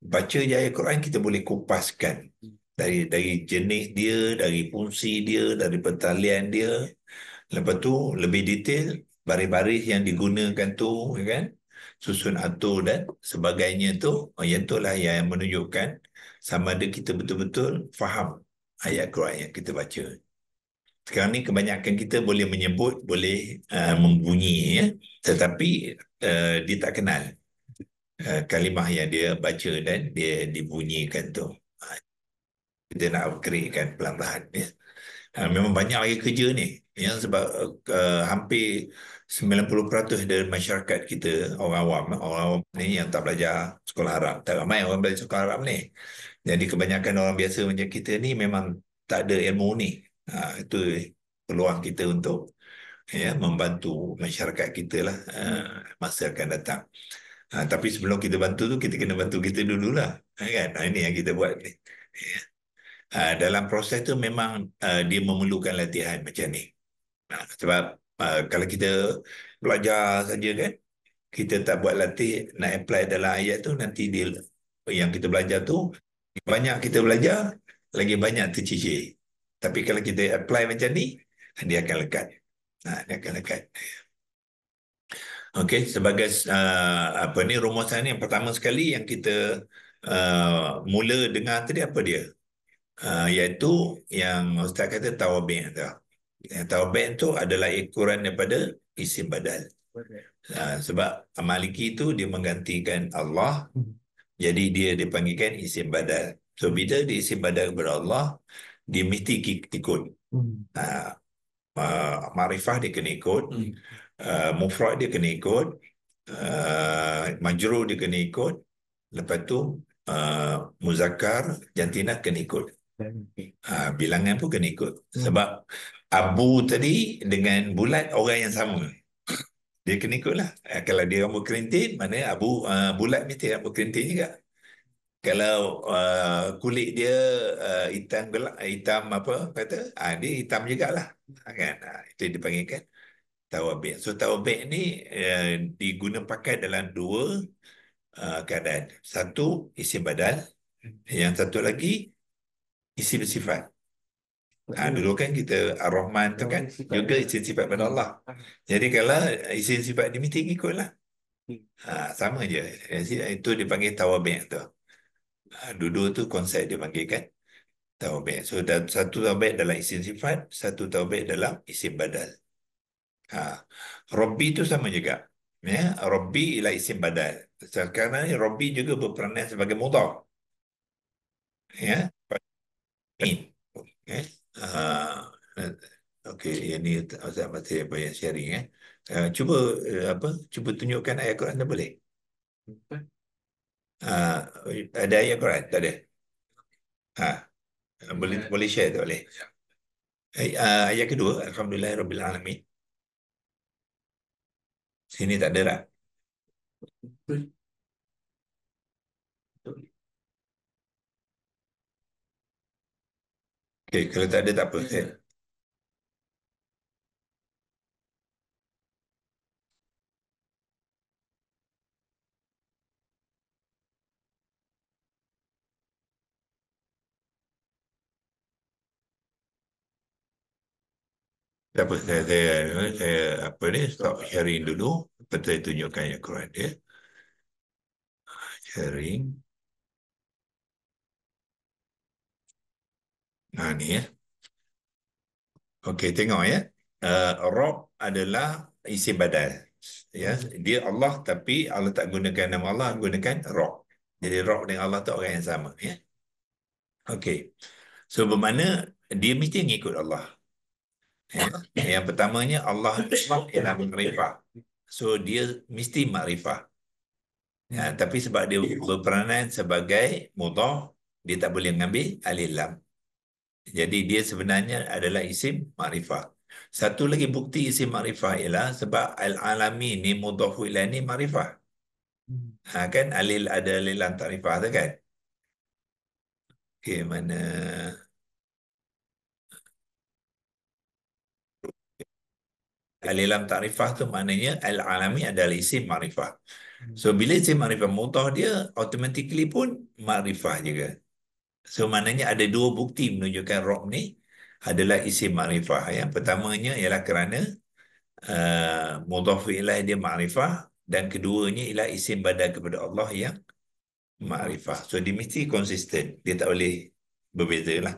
baca je ayat Quran kita boleh kupaskan dari dari jenis dia, dari fungsi dia, dari pentalian dia. Lepas tu lebih detail baris-baris yang digunakan tu ya kan susun atur dan sebagainya tu oh, yang itulah yang menunjukkan sama ada kita betul-betul faham ayat Quran yang kita baca. Sekarang ni kebanyakan kita boleh menyebut, boleh uh, membunyi ya, tetapi uh, dia tak kenal. Eh, kalimah yang dia baca dan dia dibunyikan tu. Kita ha, nak upgradekan pelan-pelan. Ya. Ha, memang banyak lagi kerja ni. Ya, sebab uh, hampir 90% dari masyarakat kita, orang awam, orang awam ni yang tak belajar sekolah Arab. Tak ramai orang belajar sekolah Arab ni. Jadi kebanyakan orang biasa macam kita ni memang tak ada ilmu ni. Ha, itu peluang kita untuk ya, membantu masyarakat kita lah uh, masa akan datang. Ha, tapi sebelum kita bantu tu, kita kena bantu kita dululah. Ha, kan? Ha, ini yang kita buat ni. Ya. Ha, dalam proses tu memang uh, dia memerlukan latihan macam ni. Ha, sebab uh, kalau kita belajar saja kan, kita tak buat latih, nak apply dalam ayat tu, nanti dia, yang kita belajar tu, banyak kita belajar, lagi banyak tercicir. Tapi kalau kita apply macam ni, dia akan lekat. Ha, dia akan lekat. Ha. Okey, sebagai uh, apa ni rumusan saya ni yang pertama sekali yang kita uh, mula dengar tadi apa dia? Uh, iaitu yang Ustaz kata tawabin tu. Yang tawabin tu adalah ekoran daripada isim badal. Uh, sebab Maliki tu dia menggantikan Allah. hmm Jadi dia dipanggilkan isim badal. So bila dia isim badal kepada Allah, dia mesti ikut. Mm-hmm. Uh, uh, marifah dia kena ikut. hmm Uh, mufrad dia kena ikut, uh, majrur dia kena ikut, lepas tu uh, muzakkar, jantina kena ikut. Uh, bilangan pun kena ikut. Hmm. Sebab abu tadi dengan bulat orang yang sama. Dia kena ikut lah. Uh, kalau dia rambut kerintin, mana abu uh, bulat mesti rambut kerintin juga. Kalau uh, kulit dia uh, hitam gelap, hitam apa kata, uh, dia hitam juga lah. Ah, kan? Uh, itu dipanggilkan. Uh, tawabik. So tawabik ni uh, diguna pakai dalam dua uh, keadaan. Satu isim badal, yang satu lagi isim sifat. Ha, ah, dulu kan kita Ar-Rahman tu kan sifat juga isi isim sifat pada Allah. Ah. Jadi kalau isi sifat ni mesti ikutlah. Ha, hmm. ah, sama je. Jadi, eh, itu dipanggil tawabik tu. Ha, dulu tu konsep dia panggil kan. Tawabik. So satu tawabik dalam isi sifat, satu tawabik dalam isi badal. Ha. Robbi itu sama juga. Ya, Robbi ialah isim badal. Sekarang ni Robbi juga berperanan sebagai mudaf. Ya. In. Ya. Ha. Okey, yang ni Ustaz Mati banyak sharing. Ya. Ha, eh. Uh, cuba uh, apa? cuba tunjukkan ayat Quran anda boleh? Uh, ada ayat Quran? Tak ada? Ha. Boleh, boleh share tak boleh? Uh, ayat kedua, Alhamdulillah Rabbil Alamin. Sini tak ada rat. Okay, kalau tak ada tak apa. Saya. Siapa saya, saya saya apa ni stop sharing dulu lepas saya tunjukkan yang Quran dia. Sharing. Nah ha, ni ya. Okey tengok ya. Uh, Rob adalah isi badan, Ya, dia Allah tapi Allah tak gunakan nama Allah, gunakan Rob. Jadi Rob dengan Allah tu orang yang sama ya. Okey. So bermakna dia mesti mengikut Allah. Ya. Yang pertamanya Allah ialah makrifah. So dia mesti makrifah. Ya, tapi sebab dia berperanan sebagai mudah, dia tak boleh ambil alih lam. Jadi dia sebenarnya adalah isim makrifah. Satu lagi bukti isim makrifah ialah sebab al-alami ni mudahu ilah ni makrifah. Ha, kan alil ada alil lam tu kan? Okay, mana... Alilam ta'rifah tu maknanya al-alami adalah isim ma'rifah. So hmm. bila isim ma'rifah mutah dia automatically pun ma'rifah juga. So maknanya ada dua bukti menunjukkan rob ni adalah isim ma'rifah. Yang pertamanya ialah kerana uh, eh, ilah dia ma'rifah dan keduanya ialah isim badan kepada Allah yang ma'rifah. So dia mesti konsisten. Dia tak boleh berbeza lah.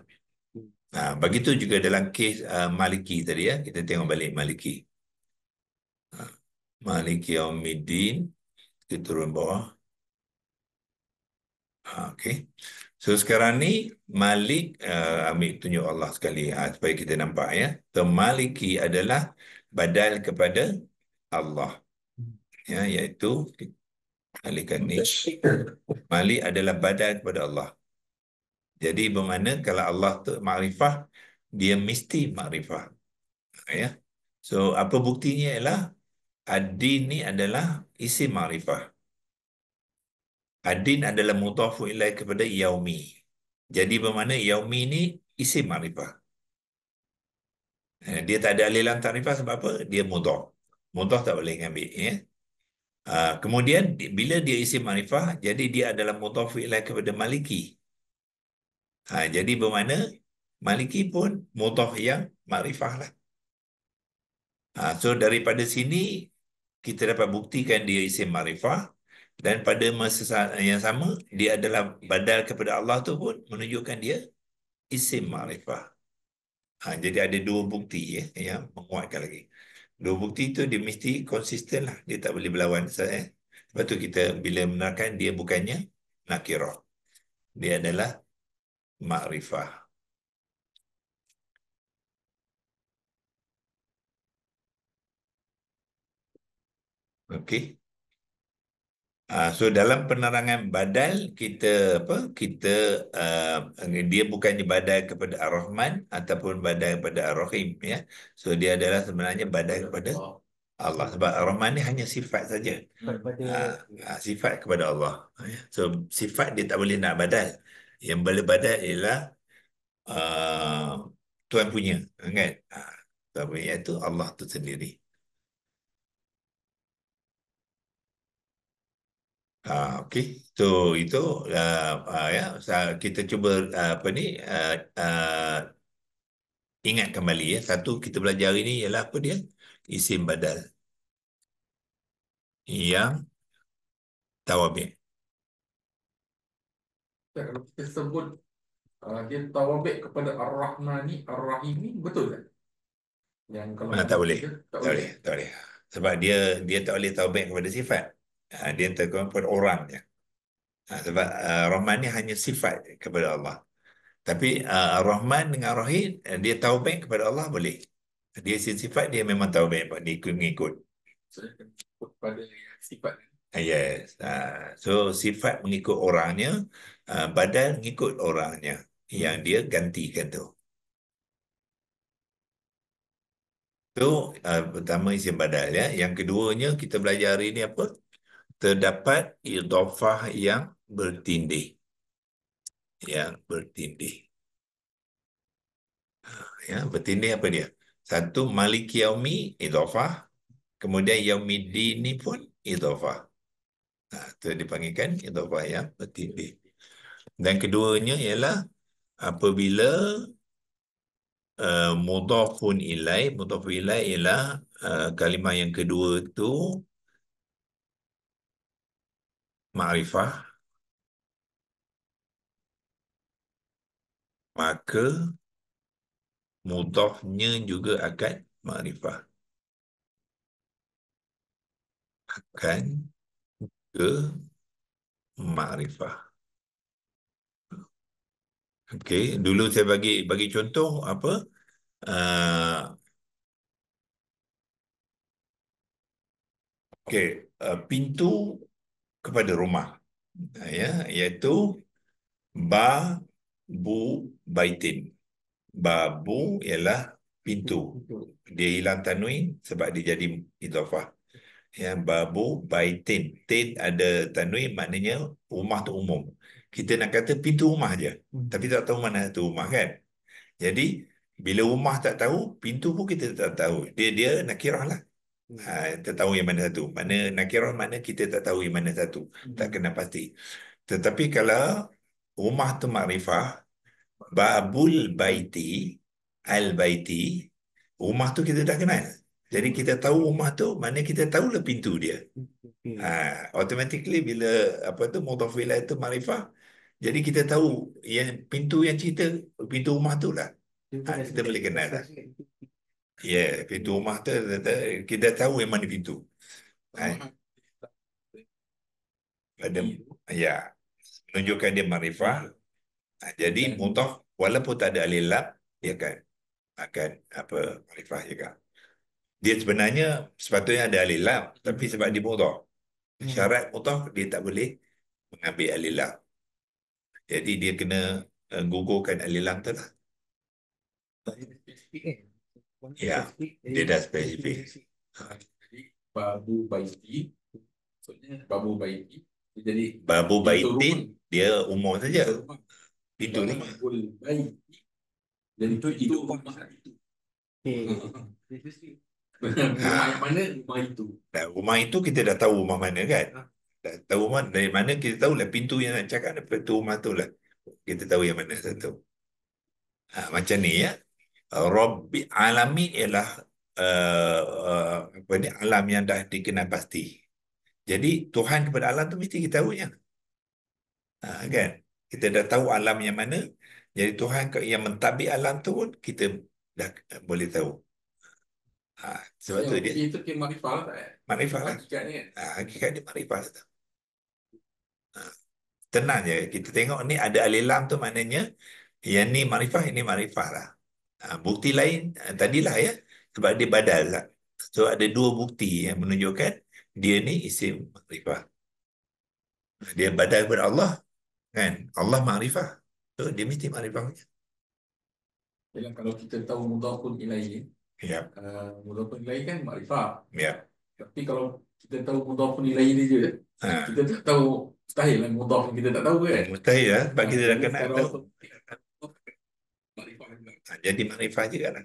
Hmm. Ha, begitu juga dalam kes uh, Maliki tadi ya. Kita tengok balik Maliki. Maliki Yaumiddin. Kita turun bawah. Ha, okay. So sekarang ni Malik uh, ambil tunjuk Allah sekali ha, supaya kita nampak ya. The Maliki adalah badal kepada Allah. Ya iaitu alikan ni. Malik adalah badal kepada Allah. Jadi bermakna kalau Allah tu makrifah dia mesti makrifah. Ya. So apa buktinya ialah Ad-din ni adalah isi ma'rifah. Ad-din adalah mutafu ilai kepada yaumi. Jadi bermakna yaumi ni isi ma'rifah. Eh, dia tak ada alilan ta'rifah sebab apa? Dia mudah. Mudah tak boleh ambil. Ya? Ah, kemudian bila dia isi ma'rifah, jadi dia adalah mutafu ilai kepada maliki. Ha, jadi bermakna maliki pun mutaf yang ma'rifah lah. Ha, so daripada sini kita dapat buktikan dia isim marifah dan pada masa yang sama dia adalah badal kepada Allah tu pun menunjukkan dia isim marifah. Ha, jadi ada dua bukti ya yang menguatkan lagi. Dua bukti itu dia mesti konsisten lah. Dia tak boleh berlawan. Saya. Eh. Lepas tu kita bila menarikkan dia bukannya nakirah. Dia adalah ma'rifah. Okey. Uh, so dalam penerangan badal kita apa kita uh, dia bukannya badal kepada Ar-Rahman ataupun badal kepada Ar-Rahim ya. So dia adalah sebenarnya badal kepada Allah sebab Ar-Rahman ni hanya sifat saja. Uh, sifat kepada Allah ya. So sifat dia tak boleh nak badal. Yang boleh badal ialah uh, Tuhan punya kan. Uh, tapi iaitu Allah tu sendiri. Ha, ah, okay. So, itu uh, uh, ya so, kita cuba uh, apa ni uh, uh, ingat kembali ya satu kita belajar ini ialah apa dia isim badal yang tawabi. Ya, kalau kita sebut uh, dia tawabi kepada ar-Rahmani ar-Rahim betul tak? Yang kalau nah, tak, boleh. Kita, tak, tak boleh. Tak boleh. Tak boleh. Sebab dia dia tak boleh tawabi kepada sifat. Ha, dia yang tertentu kepada orang dia. Ha, sebab uh, Rahman ni hanya sifat kepada Allah. Tapi uh, Rahman dengan Rahim, dia tahu baik kepada Allah boleh. Dia sifat dia memang tahu baik. Dia ikut-ikut. So, pada sifat Yes. So sifat mengikut orangnya, badan mengikut orangnya yang dia gantikan tu. Tu pertama isim badal ya. Yang keduanya kita belajar hari ni apa? terdapat idhafah yang bertindih. Yang bertindih. Ha, ya, bertindih apa dia? Satu, malik yaumi, idhafah. Kemudian yaumi ni pun idhafah. Ha, itu dipanggilkan idhafah yang bertindih. Dan keduanya ialah apabila uh, mudhafun ilai, mudhafun ilai ialah uh, kalimah yang kedua itu ma'rifah maka mudahnya juga akan ma'rifah akan ke ma'rifah okey dulu saya bagi bagi contoh apa uh, ah, Okay, uh, ah, pintu kepada rumah ya iaitu ba bu baitin ba bu ialah pintu dia hilang tanwin sebab dia jadi idhafah ya babu baitin tin ada tanwin maknanya rumah tu umum kita nak kata pintu rumah je hmm. tapi tak tahu mana tu rumah kan jadi bila rumah tak tahu pintu pun kita tak tahu dia dia nakirah lah Ha, tak tahu yang mana satu. Mana nakirah mana kita tak tahu yang mana satu. Hmm. Tak kena pasti. Tetapi kalau rumah tu makrifah, babul baiti, al baiti, rumah tu kita dah kenal. Jadi kita tahu rumah tu, mana kita tahu lah pintu dia. Hmm. Ha, automatically bila apa tu mudhafilah itu makrifah, jadi kita tahu yang pintu yang cerita, pintu rumah tu lah. Ha, kita boleh kenal lah. Ya, yeah, pintu rumah tu kita tahu yang mana pintu. Ha? Eh. Ada ya. Yeah. Menunjukkan dia marifah. Ha, jadi yeah. mutah walaupun tak ada alilab dia akan akan apa marifah juga. Dia sebenarnya sepatutnya ada alilab tapi hmm. sebab dia mutah. Hmm. Syarat mutah dia tak boleh mengambil alilab. Jadi dia kena uh, gugurkan alilab tu lah. Ya, yeah, spesifik. Jadi Babu maksudnya Babu Baiti, jadi Babu Baiti dia umur saja. Itu ni. Babu Baiti, jadi itu itu rumah itu. mana rumah itu? Nah, rumah itu kita dah tahu rumah mana kan? Ha. Dah tahu rumah, dari mana kita tahu lah pintu yang nak cakap daripada rumah tu lah. Kita tahu yang mana satu. Ha, macam ni ya. Rabbi alami ialah uh, uh, apa ni alam yang dah dikenal pasti. Jadi Tuhan kepada alam tu mesti kita tahu yang. Ha, kan? Kita dah tahu alam yang mana. Jadi Tuhan yang mentadbir alam tu pun kita dah boleh tahu. Ha, sebab ya, tu dia. Itu ke eh? makrifah lah tak? Makrifah lah. Hakikatnya. Ha, hakikat dia makrifah lah. Tenang je. Kita tengok ni ada alilam tu maknanya yang ni marifah, ini marifah lah. Ha, bukti lain ha, tadilah ya sebab dia badal lah. So ada dua bukti yang menunjukkan dia ni isim makrifah. Dia badal kepada Allah kan. Allah makrifah. So dia mesti makrifah. Dan ya, kalau kita tahu mudhafun ilaihi ya. Uh, ah, mudhafun ilaihi kan makrifah. Ya. Tapi kalau kita tahu mudhafun ilaihi dia je. Ha. Kita tak tahu mustahil lah mudhaf kita tak tahu kan. Mustahil lah ya? sebab kita dah kenal tahu jadi makrifah juga lah. Kan?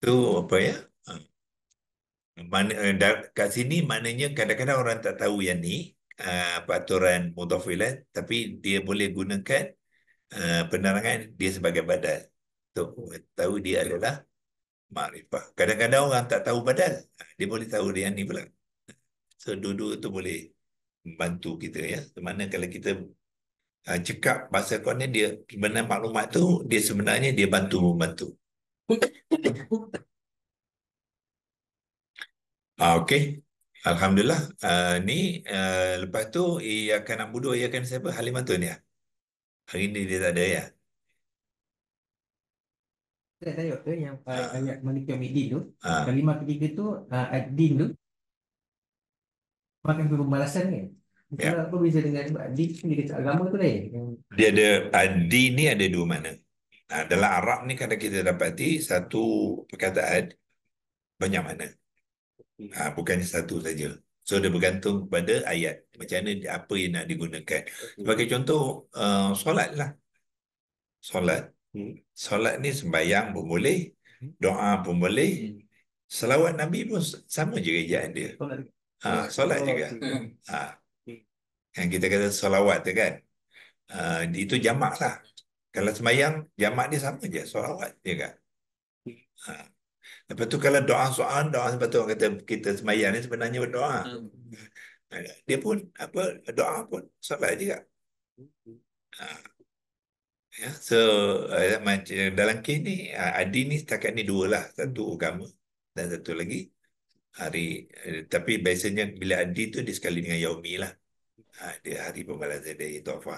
Itu apa ya? Ha. Mana, eh, dar kat sini maknanya kadang-kadang orang tak tahu yang ni uh, ha, peraturan mudafilah tapi dia boleh gunakan uh, penerangan dia sebagai badal. Untuk tahu dia adalah makrifah. Kadang-kadang orang tak tahu badal. Dia boleh tahu dia ni pula. So, dua tu boleh membantu kita ya. Mana kalau kita uh, ah, cakap bahasa kau ni dia benar maklumat tu dia sebenarnya dia bantu membantu. Ah uh, okey. Alhamdulillah. Uh, ni uh, lepas tu ia akan nak bodoh ia akan siapa? Halimah tu ya. Hari ni dia tak ada ya. Saya tanya ke yang banyak uh, ayat Malik Yom Iddin tu, uh, kalimah ketiga tu, uh, Ad-Din tu, makan guru balasan ni? Kan? Ya. Apa beza dengan adik ni agama tu lain? Dia ada adi ni ada dua mana. Nah, ha, dalam Arab ni kadang kita dapati satu perkataan banyak mana. Ha, bukan satu saja. So dia bergantung kepada ayat. Macam mana apa yang nak digunakan. Sebagai contoh, uh, solat lah. Solat. Hmm. Solat ni sembahyang pun boleh. Hmm. Doa pun boleh. Hmm. Selawat Nabi pun sama je kerjaan dia. Ha, solat juga. Ha, oh, yang kita kata solawat tu kan. Uh, itu jamak lah. Kalau semayang, jamak dia sama je. Solawat je kan. Uh. Lepas tu kalau doa soalan doa sebab tu kata kita semayang ni sebenarnya berdoa. Hmm. Ah, dia pun apa doa pun solat juga. Hmm. Uh. so uh, macam dalam kini ni, uh, Adi ni setakat ni dua lah. Satu agama dan satu lagi hari. Eh, tapi biasanya bila Adi tu dia sekali dengan Yaumi lah. Ha, hari pembalasan dia itu apa?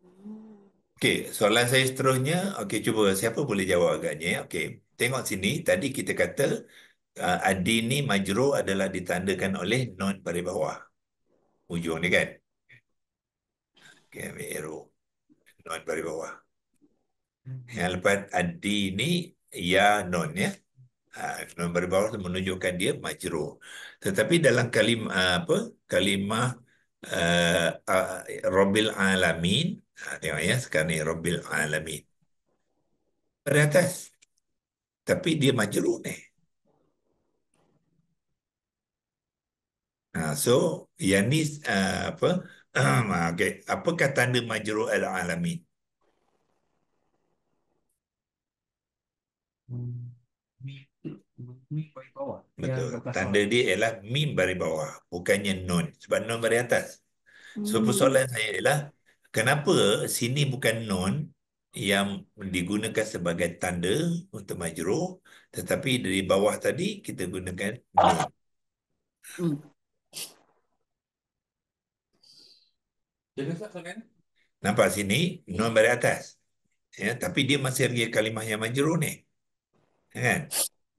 Hmm. Okey, soalan saya seterusnya, okey cuba siapa boleh jawab agaknya. Ya? Okey, tengok sini tadi kita kata uh, adi ni majro adalah ditandakan oleh non pada bawah. Ujung ni kan? Okey, majro non pada bawah. Yang lepas adi ni ya non ya. Ha, non pada bawah menunjukkan dia majro tetapi dalam kalimah apa kalimah uh, ah, uh, ah, Robil Alamin ah, tengok ya sekarang ni Robil Alamin pada atas tapi dia majeruh ni Ha, so yang ni uh, apa okay. apa kata tanda majrur al alamin hmm mim bari bawah. Betul. Tanda dia ialah mim bari bawah, bukannya nun. Sebab nun bari atas. So hmm. persoalan saya ialah, kenapa sini bukan nun yang digunakan sebagai tanda untuk majruh, tetapi dari bawah tadi kita gunakan nun. Hmm. Nampak sini, nun bari atas. Ya, tapi dia masih lagi kalimah yang majruh ni. Kan? Ya.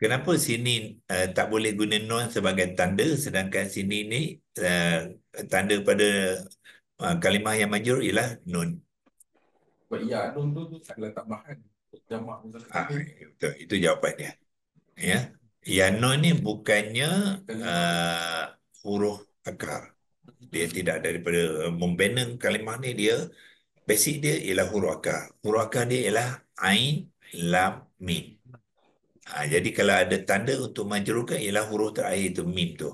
Kenapa sini uh, tak boleh guna non sebagai tanda sedangkan sini ni uh, tanda pada uh, kalimah yang majur ialah non. Baik, ya, non tu tak letak bahan. ah, itu, ya, itu jawapannya. Ya. Ya non ni bukannya uh, huruf akar. Dia tidak daripada uh, membina kalimah ni dia basic dia ialah huruf akar. Huruf akar dia ialah ain lam mim. Ha, jadi kalau ada tanda untuk majrurkan ialah huruf terakhir itu mim tu.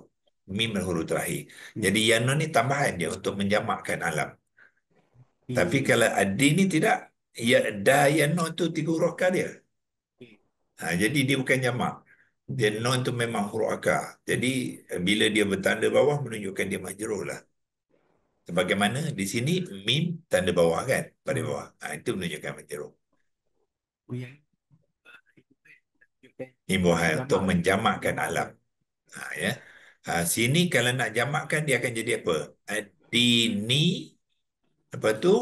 Mim adalah huruf terakhir. Hmm. Jadi ya yana ni tambahan dia untuk menjamakkan alam. Hmm. Tapi kalau adi ni tidak, ya da yana tu tiga huruf akar dia. Hmm. Ha, jadi dia bukan jamak. Dia non tu memang huruf akar. Jadi eh, bila dia bertanda bawah menunjukkan dia majrur lah. Sebagaimana di sini mim tanda bawah kan? Pada hmm. bawah. Ha, itu menunjukkan majrur. Oh, yeah himbuhan untuk menjamakkan alam. Ha, ya. Ha, sini kalau nak jamakkan dia akan jadi apa? Adini Lepas tu?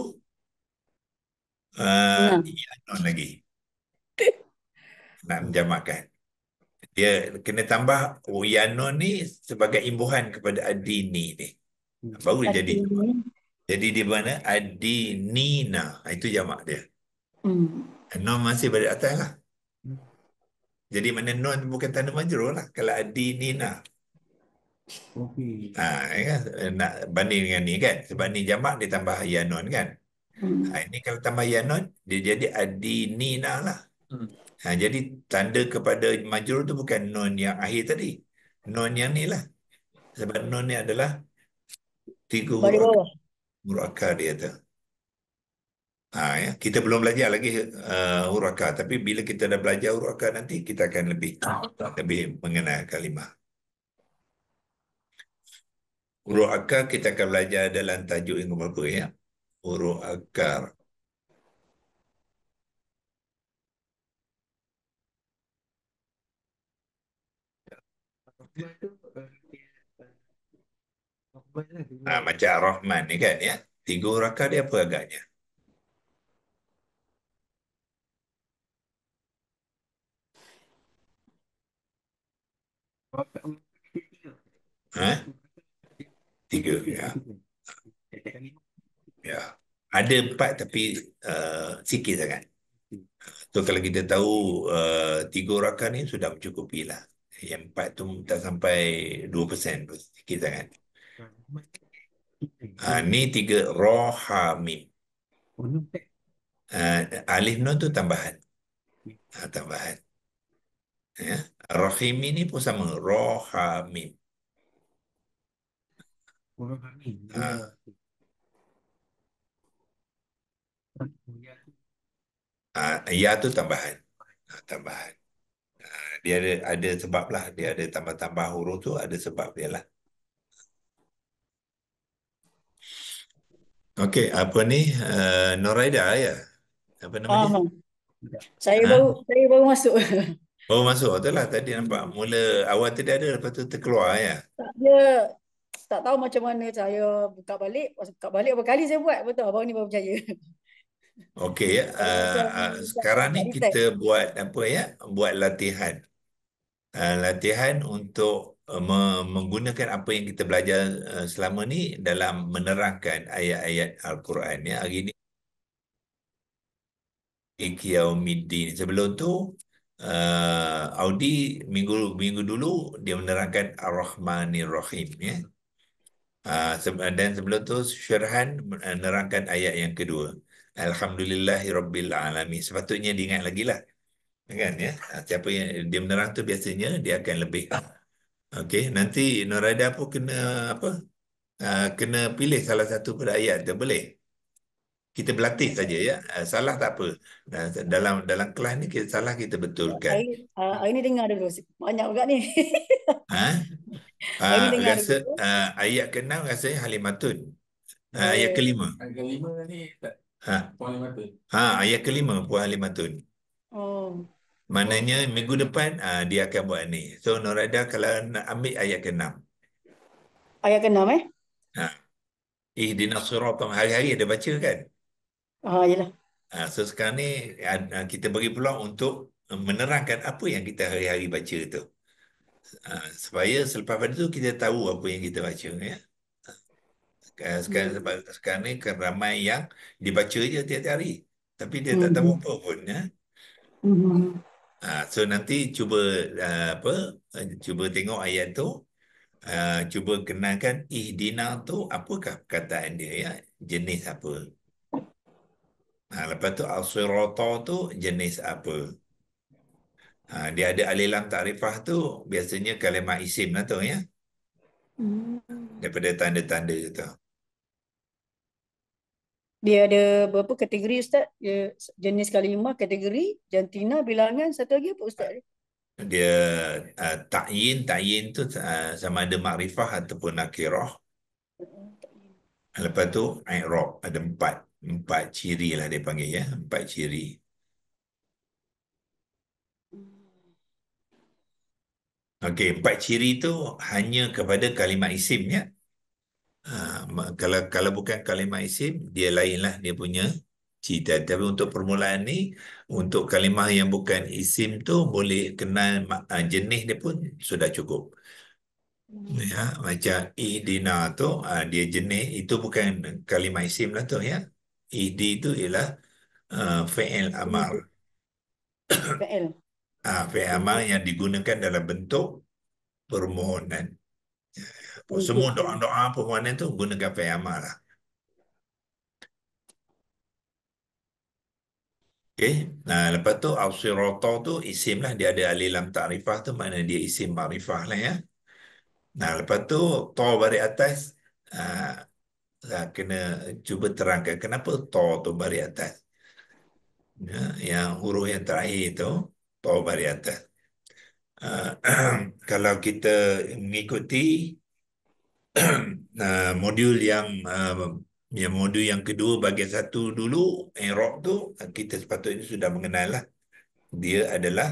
Uh, ya. Anon lagi. Nak menjamakkan. Dia kena tambah Uyano ni sebagai imbuhan kepada Adini ni. Hmm. Baru dia jadi. Jadi di mana? Adinina. Ha, itu jamak dia. Hmm. Anon masih berada atas lah. Jadi mana non bukan tanda majrur lah. Kalau adi ni nak. Okay. Ha, ya, kan? eh, nak banding dengan ni kan. Sebab ni jamak dia tambah ya non kan. Hmm. Ha, ini kalau tambah ya non, dia jadi adi ni nak lah. Hmm. Ha, jadi tanda kepada majrur tu bukan non yang akhir tadi. Non yang ni lah. Sebab non ni adalah tiga huruf. Murakar dia tu. Ha, ya. Kita belum belajar lagi uh, huraka. Tapi bila kita dah belajar huraka nanti, kita akan lebih ah. lebih mengenal kalimah. Huruf akar kita akan belajar dalam tajuk yang berapa ya. Huruf akar. Ha, macam Rahman ni kan ya. Tiga huruf akar dia apa agaknya? Hah? Tiga, ya. Ya. Ada empat tapi uh, sikit sangat. So kalau kita tahu uh, tiga rakan ni sudah mencukupi lah. Yang empat tu tak sampai dua persen pun. Sikit sangat. Ha, ni tiga rohamim. Uh, alif nun tu tambahan. Ha, tambahan. Ya, rahim ini pun sama. Rohamin. Rohamim. Ha. Uh, ya tu tambahan. Uh, tambahan. Uh, dia ada, ada sebab lah. Dia ada tambah-tambah huruf tu ada sebab dia lah. Okey, apa ni? Uh, Noraida ya? Apa nama uh, dia? Ya. Saya uh. baru saya baru masuk. Oh masuk tu lah tadi nampak mula awal tadi ada lepas tu terkeluar ya. Tak ada. Tak tahu macam mana saya buka balik. Buka balik berapa kali saya buat. Betul. Baru ni baru percaya. Okey. Uh, uh, sekarang ni kita buat apa ya? Buat latihan. Uh, latihan untuk uh, menggunakan apa yang kita belajar uh, selama ni dalam menerangkan ayat-ayat Al-Quran. Ya, hari ni. Iqiyah Sebelum tu, uh, Audi minggu minggu dulu dia menerangkan Ar-Rahmanir Rahim ya. Uh, dan sebelum tu Syarhan menerangkan ayat yang kedua. Alhamdulillahirabbil alamin. Sepatutnya diingat lagi lah. Kan ya. Eh, siapa yang dia menerang tu biasanya dia akan lebih Okey, nanti Norada pun kena apa? Uh, kena pilih salah satu pada ayat tu boleh kita berlatih saja ya. Ah, salah tak apa. Ah, dalam dalam kelas ni kita salah kita betulkan. Hari, ah, ini dengar dulu. Banyak juga ni. Ha? Uh, rasa, uh, ayat ke-6 rasanya Halimatun. Uh, ayat ke-5. Ayat ke-5 ni tak. Ha. Puan Ha, ayat ke-5 Puan Halimatun. Oh. Maknanya minggu depan uh, dia akan buat ni. So Norada kalau nak ambil ayat ke-6. Ayat ke-6 eh? Ha. ih di Nasirah, hari-hari ada baca kan? Ah, ah, so sekarang ni ah, ah, kita bagi peluang untuk menerangkan apa yang kita hari-hari baca tu. supaya selepas pada tu kita tahu apa yang kita baca. Ya? Sekarang, hmm. sebab, sekarang ni kan ramai yang dibaca je tiap-tiap hari. Tapi dia hmm. tak tahu hmm. apa pun. Ya? Hmm. Ah, so nanti cuba apa cuba tengok ayat tu. cuba kenalkan ihdina tu apakah perkataan dia ya? Jenis apa? Ha, lepas tu al-sirata tu jenis apa? Ha, dia ada alilam ta'rifah tu biasanya kalimah isim lah tu ya. Hmm. Daripada tanda-tanda tu. Dia ada berapa kategori Ustaz? Dia, jenis kalimah, kategori, jantina, bilangan, satu lagi apa Ustaz? Dia uh, ta'yin, ta'yin tu uh, sama ada makrifah ataupun akhirah. Hmm, lepas tu, rob ada empat empat ciri lah dia panggil ya empat ciri Okey, empat ciri itu hanya kepada kalimat isim ya. Ha, kalau kalau bukan kalimat isim, dia lainlah dia punya cita. Tapi untuk permulaan ni, untuk kalimah yang bukan isim tu boleh kenal ha, jenis dia pun sudah cukup. Ya, macam idina tu ah, dia jenis itu bukan kalimat isim lah tu ya. ID e itu ialah uh, fi'il amal. Fi'il. Ah, fi'il amal yang digunakan dalam bentuk permohonan. Semua doa-doa permohonan itu gunakan fi'il amal lah. Okay. Nah, lepas tu Ausirata tu isim lah. Dia ada alilam ta'rifah tu. Mana dia isim ma'rifah lah ya. Nah, lepas tu Ta' bari atas. Ah, lah, kena cuba terangkan kenapa to tu bari atas. Ya, yang huruf yang terakhir itu to bari atas. Uh, kalau kita mengikuti uh, modul yang uh, yang modul yang kedua bagian satu dulu erok tu kita sepatutnya sudah mengenal lah dia adalah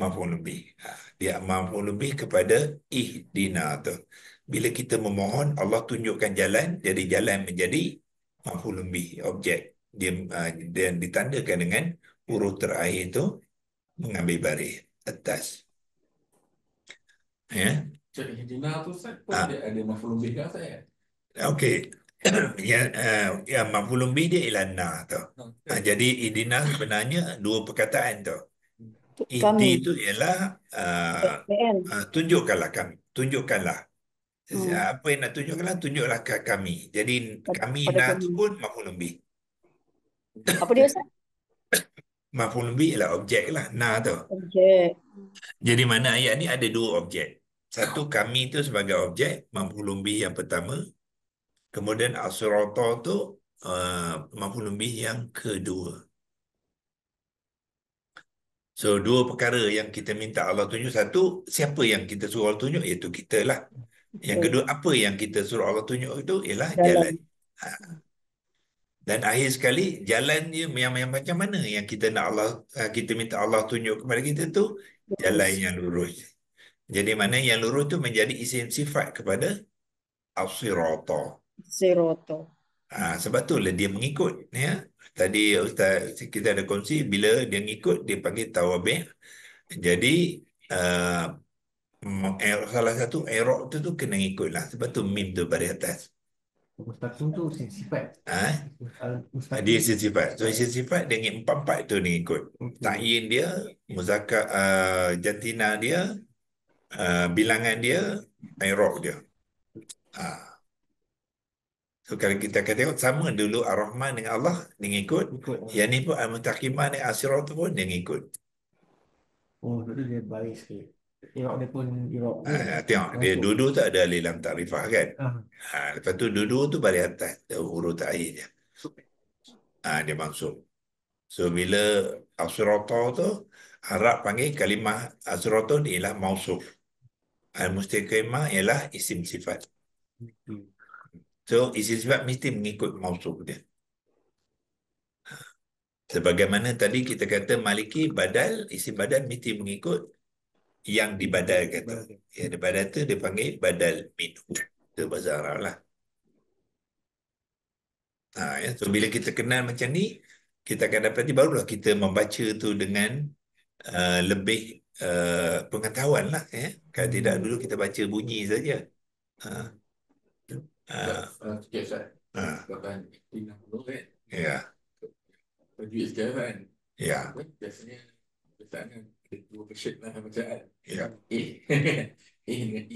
mampu lebih dia mampu lebih kepada ihdina tu bila kita memohon Allah tunjukkan jalan dari jalan menjadi mampu lebih objek dia ah, dan ditandakan dengan huruf terakhir itu mengambil baris atas ya jadi hina tu saya pun ah. ada mampu lebih ke saya okey ya, ah, ya mampu lebih dia ialah na tu. Okay. jadi idina sebenarnya dua perkataan tu. Kami. Idi itu ialah uh, tunjukkanlah kami, tunjukkanlah hmm. apa yang nak tunjukkanlah tunjuklah ke kami. Jadi kami Pada nak tu pun mahu lebih. Apa dia Ustaz? mahu lebih ialah objek lah nak tu. Objek. Jadi mana ayat ni ada dua objek. Satu kami tu sebagai objek, mampu lebih yang pertama. Kemudian asrata tu uh, mampu lebih yang kedua. So dua perkara yang kita minta Allah tunjuk satu, siapa yang kita suruh Allah tunjuk iaitu kita lah. Yang kedua apa yang kita suruh Allah tunjuk itu ialah jalan. jalan. Ha. Dan akhir sekali jalannya yang, yang macam mana yang kita nak Allah ha, kita minta Allah tunjuk kepada kita tu jalan yang lurus. Jadi mana yang lurus tu menjadi isim sifat kepada Al-Sirata. Ha, sebab tu lah dia mengikut. Ya? Tadi Ustaz, kita ada kongsi bila dia mengikut dia panggil tawabih. Jadi uh, Mm, eh, salah satu erok tu tu kena ikut lah. Sebab tu mim tu pada atas. Mustaqsum tu sifat. Ha? Dia sifat. So isi sifat dia ingin empat-empat tu ni ikut. Ta'in dia, muzakar, uh, jantina dia, uh, bilangan dia, erok dia. Ha. So kalau kita akan tengok sama dulu Ar-Rahman dengan Allah dia ikut. ikut. Yang ni pun Al-Mutaqimah ni Asirah tu pun dia ikut. Oh, tu dia baik sikit. Tengok dia pun Iraq. Ha, tengok dia dudu tu ada lilam takrifah kan. Ha. ha lepas tu dudu tu balik atas huruf terakhir dia. Ha, dia mansub. So bila asrata tu Arab panggil kalimah asrata ni ialah mausuf. Al mustaqimah ialah isim sifat. So isim sifat mesti mengikut mausuf dia. Sebagaimana tadi kita kata maliki badal, isim badal mesti mengikut yang dibadalkan tu. Yang dibadal tu dia panggil badal minum. Itu bahasa Arab lah. Ha, ya. So bila kita kenal macam ni, kita akan dapat barulah kita membaca tu dengan uh, lebih uh, pengetahuan lah. Ya. Kalau tidak dulu kita baca bunyi saja. Ha. Ah. Ah. Ah. Ya. Ya. Ya. Ya. Ya. Ya. Ya. Ya. Ya dua lah macam kan. Yeah. A. A dengan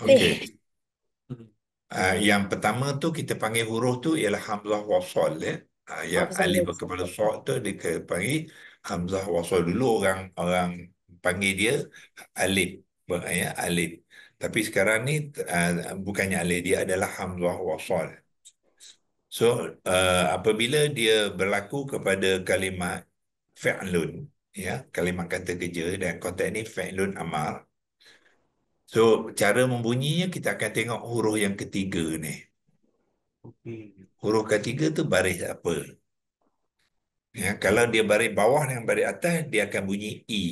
Okay. Eh. Uh, yang pertama tu kita panggil huruf tu ialah hamzah wasal ya. Eh? Uh, yang alif kepada sa tu dia panggil hamzah wasal dulu orang orang panggil dia alif ah, ya alif. Tapi sekarang ni uh, bukannya alif dia adalah hamzah wasal. So uh, apabila dia berlaku kepada kalimat fi'lun ya kalimat kata kerja dan konteks ni fa'lun amar so cara membunyinya kita akan tengok huruf yang ketiga ni huruf ketiga tu baris apa ya kalau dia baris bawah dengan baris atas dia akan bunyi i e.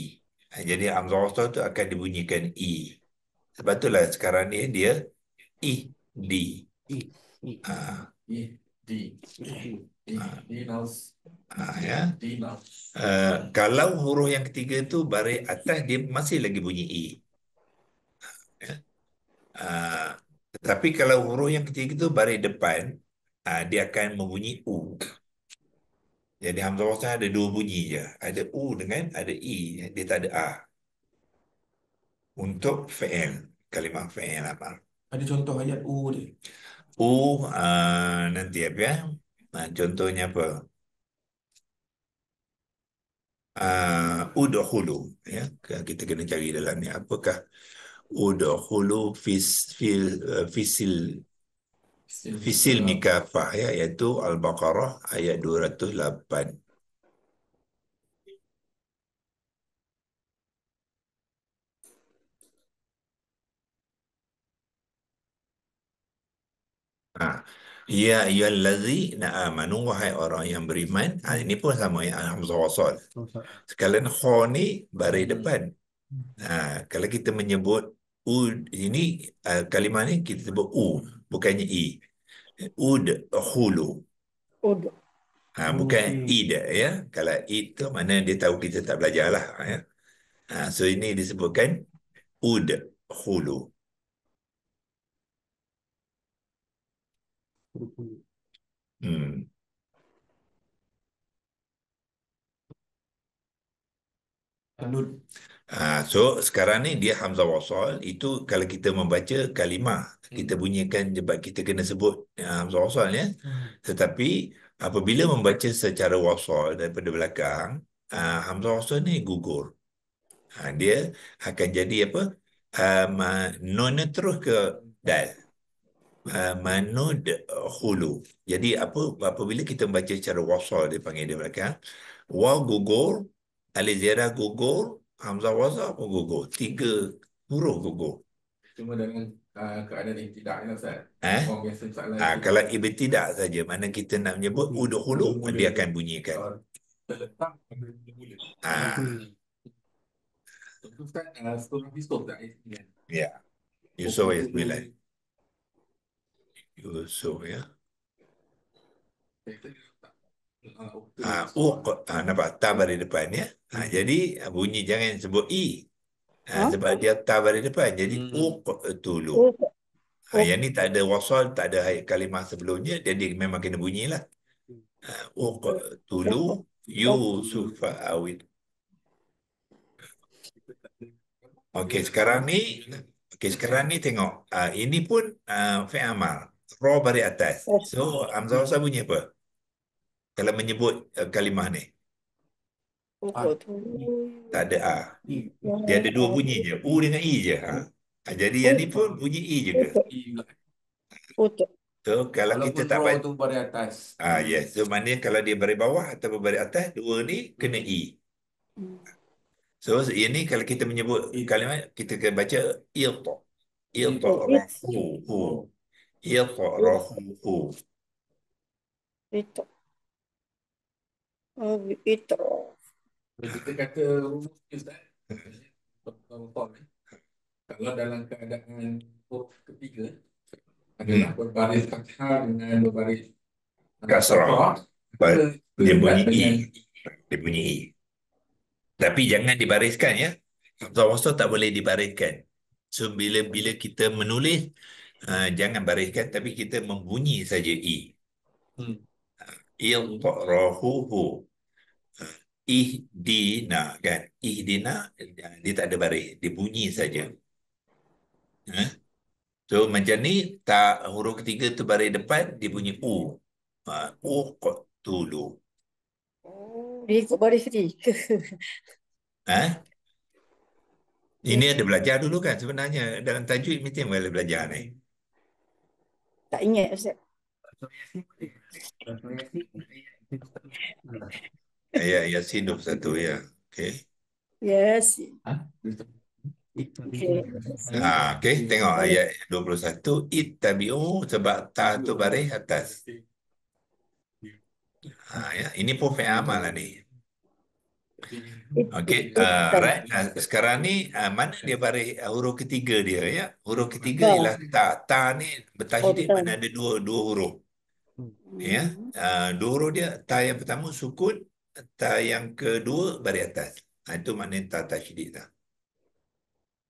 ha, jadi amzah wasta tu akan dibunyikan i e. sebab itulah sekarang ni dia i e d i i, ha. I. d Ha, ya. Uh, kalau huruf yang ketiga tu baris atas dia masih lagi bunyi i. E. Ha, ya. uh, tapi kalau huruf yang ketiga tu baris depan uh, dia akan membunyi u. Jadi hamzah wasal ada dua bunyi je. Ada u dengan ada i, e. dia tak ada a. Untuk fi'il, kalimah fi'il apa? Ada contoh ayat u dia. U uh, nanti apa ya? Nah, contohnya apa? Uh, udhulu ya kita kena cari dalam ni apakah udhulu eh, fisil fisil fisil mikafah ya yaitu al-baqarah ayat 208 Ah, Ya ayyul lazi na'amanu wahai orang yang beriman. Ha, ini pun sama yang Hamzah Wasol. Sekalian kho ni baris hmm. depan. Ha, kalau kita menyebut u ini uh, kalimah ni kita sebut u bukannya i. Ud hulu. Ud. Ha, bukan i dah ya. Kalau i tu mana dia tahu kita tak belajar lah. Ya. Ha, so ini disebutkan ud hulu. Hmm. Ah, so sekarang ni dia Hamzah Wasol itu kalau kita membaca kalimah hmm. kita bunyikan sebab kita kena sebut ah, Hamzah Wasol ya. Hmm. Tetapi apabila membaca secara Wasol daripada belakang ah, Hamzah Wasol ni gugur. Dia akan jadi apa? Um, nona terus ke dal. Uh, manud uh, hulu. Jadi apa apabila kita baca cara wasal dia panggil dia belakang. Wa gugur, Alizera gugur, hamzah wasal apa gugur. Tiga huruf gugur. Cuma dengan uh, keadaan ibtidak ni lah, Ustaz. Eh? Ah, kalau ibtidak saja mana kita nak menyebut udh hulu dia akan bunyikan. Terletak pada mula. Ah. Ha. Ustaz, uh, Ustaz, Ustaz, Ustaz, Ustaz, Ustaz, you were Syria. Ha, uh, oh, ha, nampak ta baris depan ya. Ha, jadi ah, bunyi jangan sebut i. E. Ha, huh? sebab dia ta baris depan. Jadi uk tulu. Ha, yang ni tak ada wasol, tak ada kalimah sebelumnya. Jadi memang kena bunyilah. Ha, uk tulu Yusuf Awit. Okey sekarang ni okey sekarang ni tengok uh, ini pun uh, fi amal straw balik atas. So, Hamzah Hamzah bunyi apa? Kalau menyebut uh, kalimah ni. A. Ah. Tak ada A. Ah. Dia ada dua bunyi je. U dengan I je. Ha? Jadi yang ni pun bunyi I je ke? So kalau kita tak baca. tu beri atas. Ah yes. So maknanya kalau dia beri bawah atau beri atas. Dua ni kena I. Hmm. So yang ni kalau kita menyebut kalimah Kita kena baca. Iltok. Iltok. Iltok. Iltok. يطرحه oh, Kita kata rumus ni Kalau dalam keadaan huruf ketiga adalah hmm. berbaris kasar dengan berbaris kasrah, dia bunyi i. Dia bunyi i. Tapi jangan dibariskan ya. Hamzah wasta tak boleh dibariskan. So bila bila kita menulis Ha, jangan bariskan, tapi kita membunyi saja i. Hmm. hmm. rohuhu ha, ihdina kan ihdina dia tak ada baris dia bunyi saja eh? so macam ni tak huruf ketiga tu baris depan dia bunyi u uh, u tulu oh dia eh, ikut baris ni eh? ini ada belajar dulu kan sebenarnya dalam tajwid meeting boleh belajar ni tak ingat Ustaz. Ayat Yasin Ayat Yasin tu satu ya. Okey. Yes. Ya, okay. Ha, okay. Ha, tengok ayat 21 ittabi'u sebab ta tu baris atas. Ha, ya. Ini pun fi'amal lah ni. Okey, uh, right. Nah, uh, sekarang ni uh, mana dia baris uh, huruf ketiga dia ya? Huruf ketiga ta. ialah ta. Ta ni betah oh, mana ada dua dua huruf. Hmm. Ya. Uh, dua huruf dia ta yang pertama sukun, ta yang kedua baris atas. Ha, itu maknanya ta tahdid ta.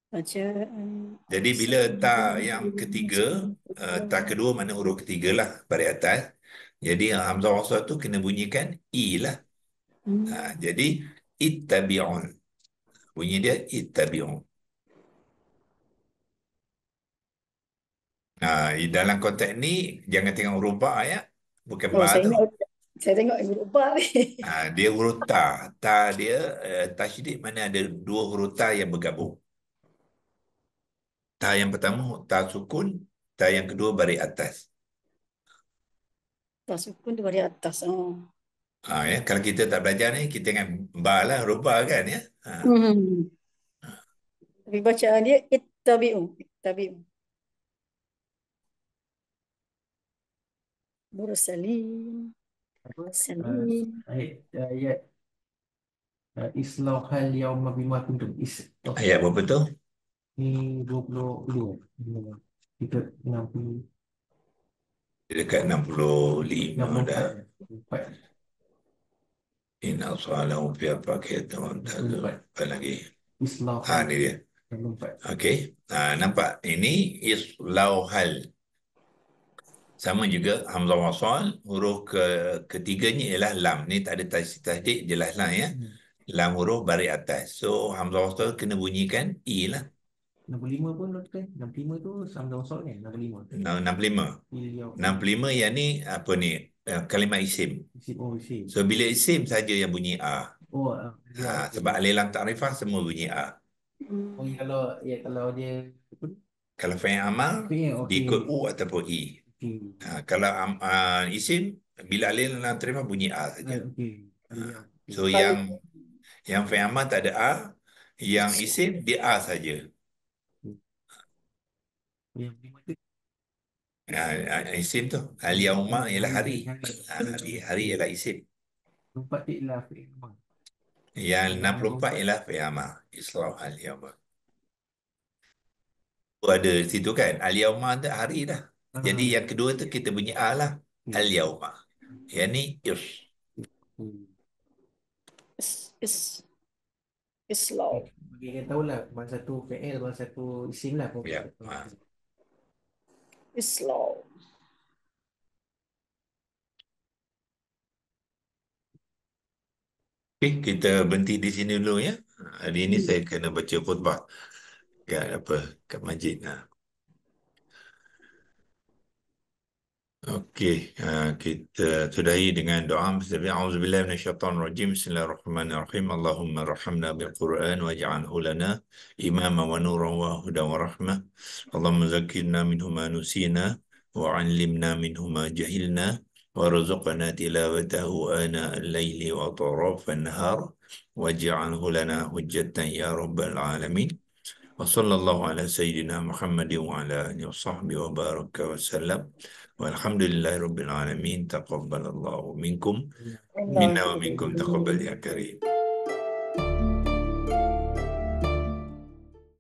Baca, um, Jadi bila ta yang ketiga, uh, ta kedua mana huruf ketiga lah baris atas. Jadi uh, hamzah wasal tu kena bunyikan i e lah. Hmm. Ha, jadi ittabi'un. Bunyi dia ittabi'un. Nah, ha, dalam konteks ni jangan tengok huruf ba ya. Bukan oh, ba oh, tu. Saya tengok yang berubah ni. Ah, dia huruf ta. dia uh, eh, tasydid mana ada dua huruf yang bergabung. Ta yang pertama ta sukun, ta yang kedua bari atas. Ta sukun tu bari atas. Oh. Ha, ya? Kalau kita tak belajar ni, kita akan balah, rubah kan ya. Ha. Hmm. Tapi bacaan dia, ittabi'u. Ittabi'u. Mursalim. Mursalim. Ayat. Ayat. Islam eh, Islahal yaum mabimah tuntung. Ayat berapa tu? Ini 22. Kita 60. Dekat 65 dah soalan asalahu pakai paket dan apa lagi islah ha ah, ni dia Okay. ha, ah, nampak ini hal. sama juga hamzah wasal huruf ke ketiganya ialah lam ni tak ada tasdid jelas lah ya hmm. lam huruf bari atas so hamzah wasal kena bunyikan i e lah lima pun kan? 65 tu sama dengan lima. kan? lima. 65. lima. yang ni apa ni? Eh, Kalimat isim. isim. Oh, isim. So bila isim saja yang bunyi a. Oh, ah, ya, ha, isim. sebab alilang takrifah semua bunyi a. Oh, ya, kalau ya kalau dia kalau fi'il amal okay, okay. dia ikut u ataupun i. Okay. Ha, kalau um, uh, isim bila alilang takrifah bunyi a saja. Ah, okay. Ha. Ya, ya. So Tapi, yang yang fi'il amal tak ada a, yang isim dia a saja. Yang okay ah ah isim tu al yauma ialah hari ah, hari hari ialah isim empat ialah fi'ma yang 64 ialah fi'ma israf al yauma tu ada situ kan al yauma tu hari dah ah. jadi yang kedua tu kita bunyi a lah al yauma yang ni is is is Islam. Bagi kita tahu lah bahasa tu fi'il bahasa tu isim lah. Ya. Yeah. Islam. Okay, kita berhenti di sini dulu ya. Hari ini hmm. saya kena baca khutbah. Kat apa? Kat masjid. Nah. Ha. Okey, uh, kita sudahi dengan doa bismillah auzubillahi minasyaitan rajim bismillahirrahmanirrahim Allahumma rahhamna bilquran waj'alhu lana imama wa nuran wa hudan wa rahmah Allahumma zakkirna minhu ma nusina wa 'allimna minhu ma jahilna warzuqna tilawatahu ana al-laili wa tarafan nahar waj'alhu lana hujjatan ya rabbal alamin wa sallallahu ala sayyidina muhammadin wa ala alihi wa sahbihi wa baraka wa sallam والحمد لله رب العالمين تقبل الله منكم منا ومنكم تقبل يا كريم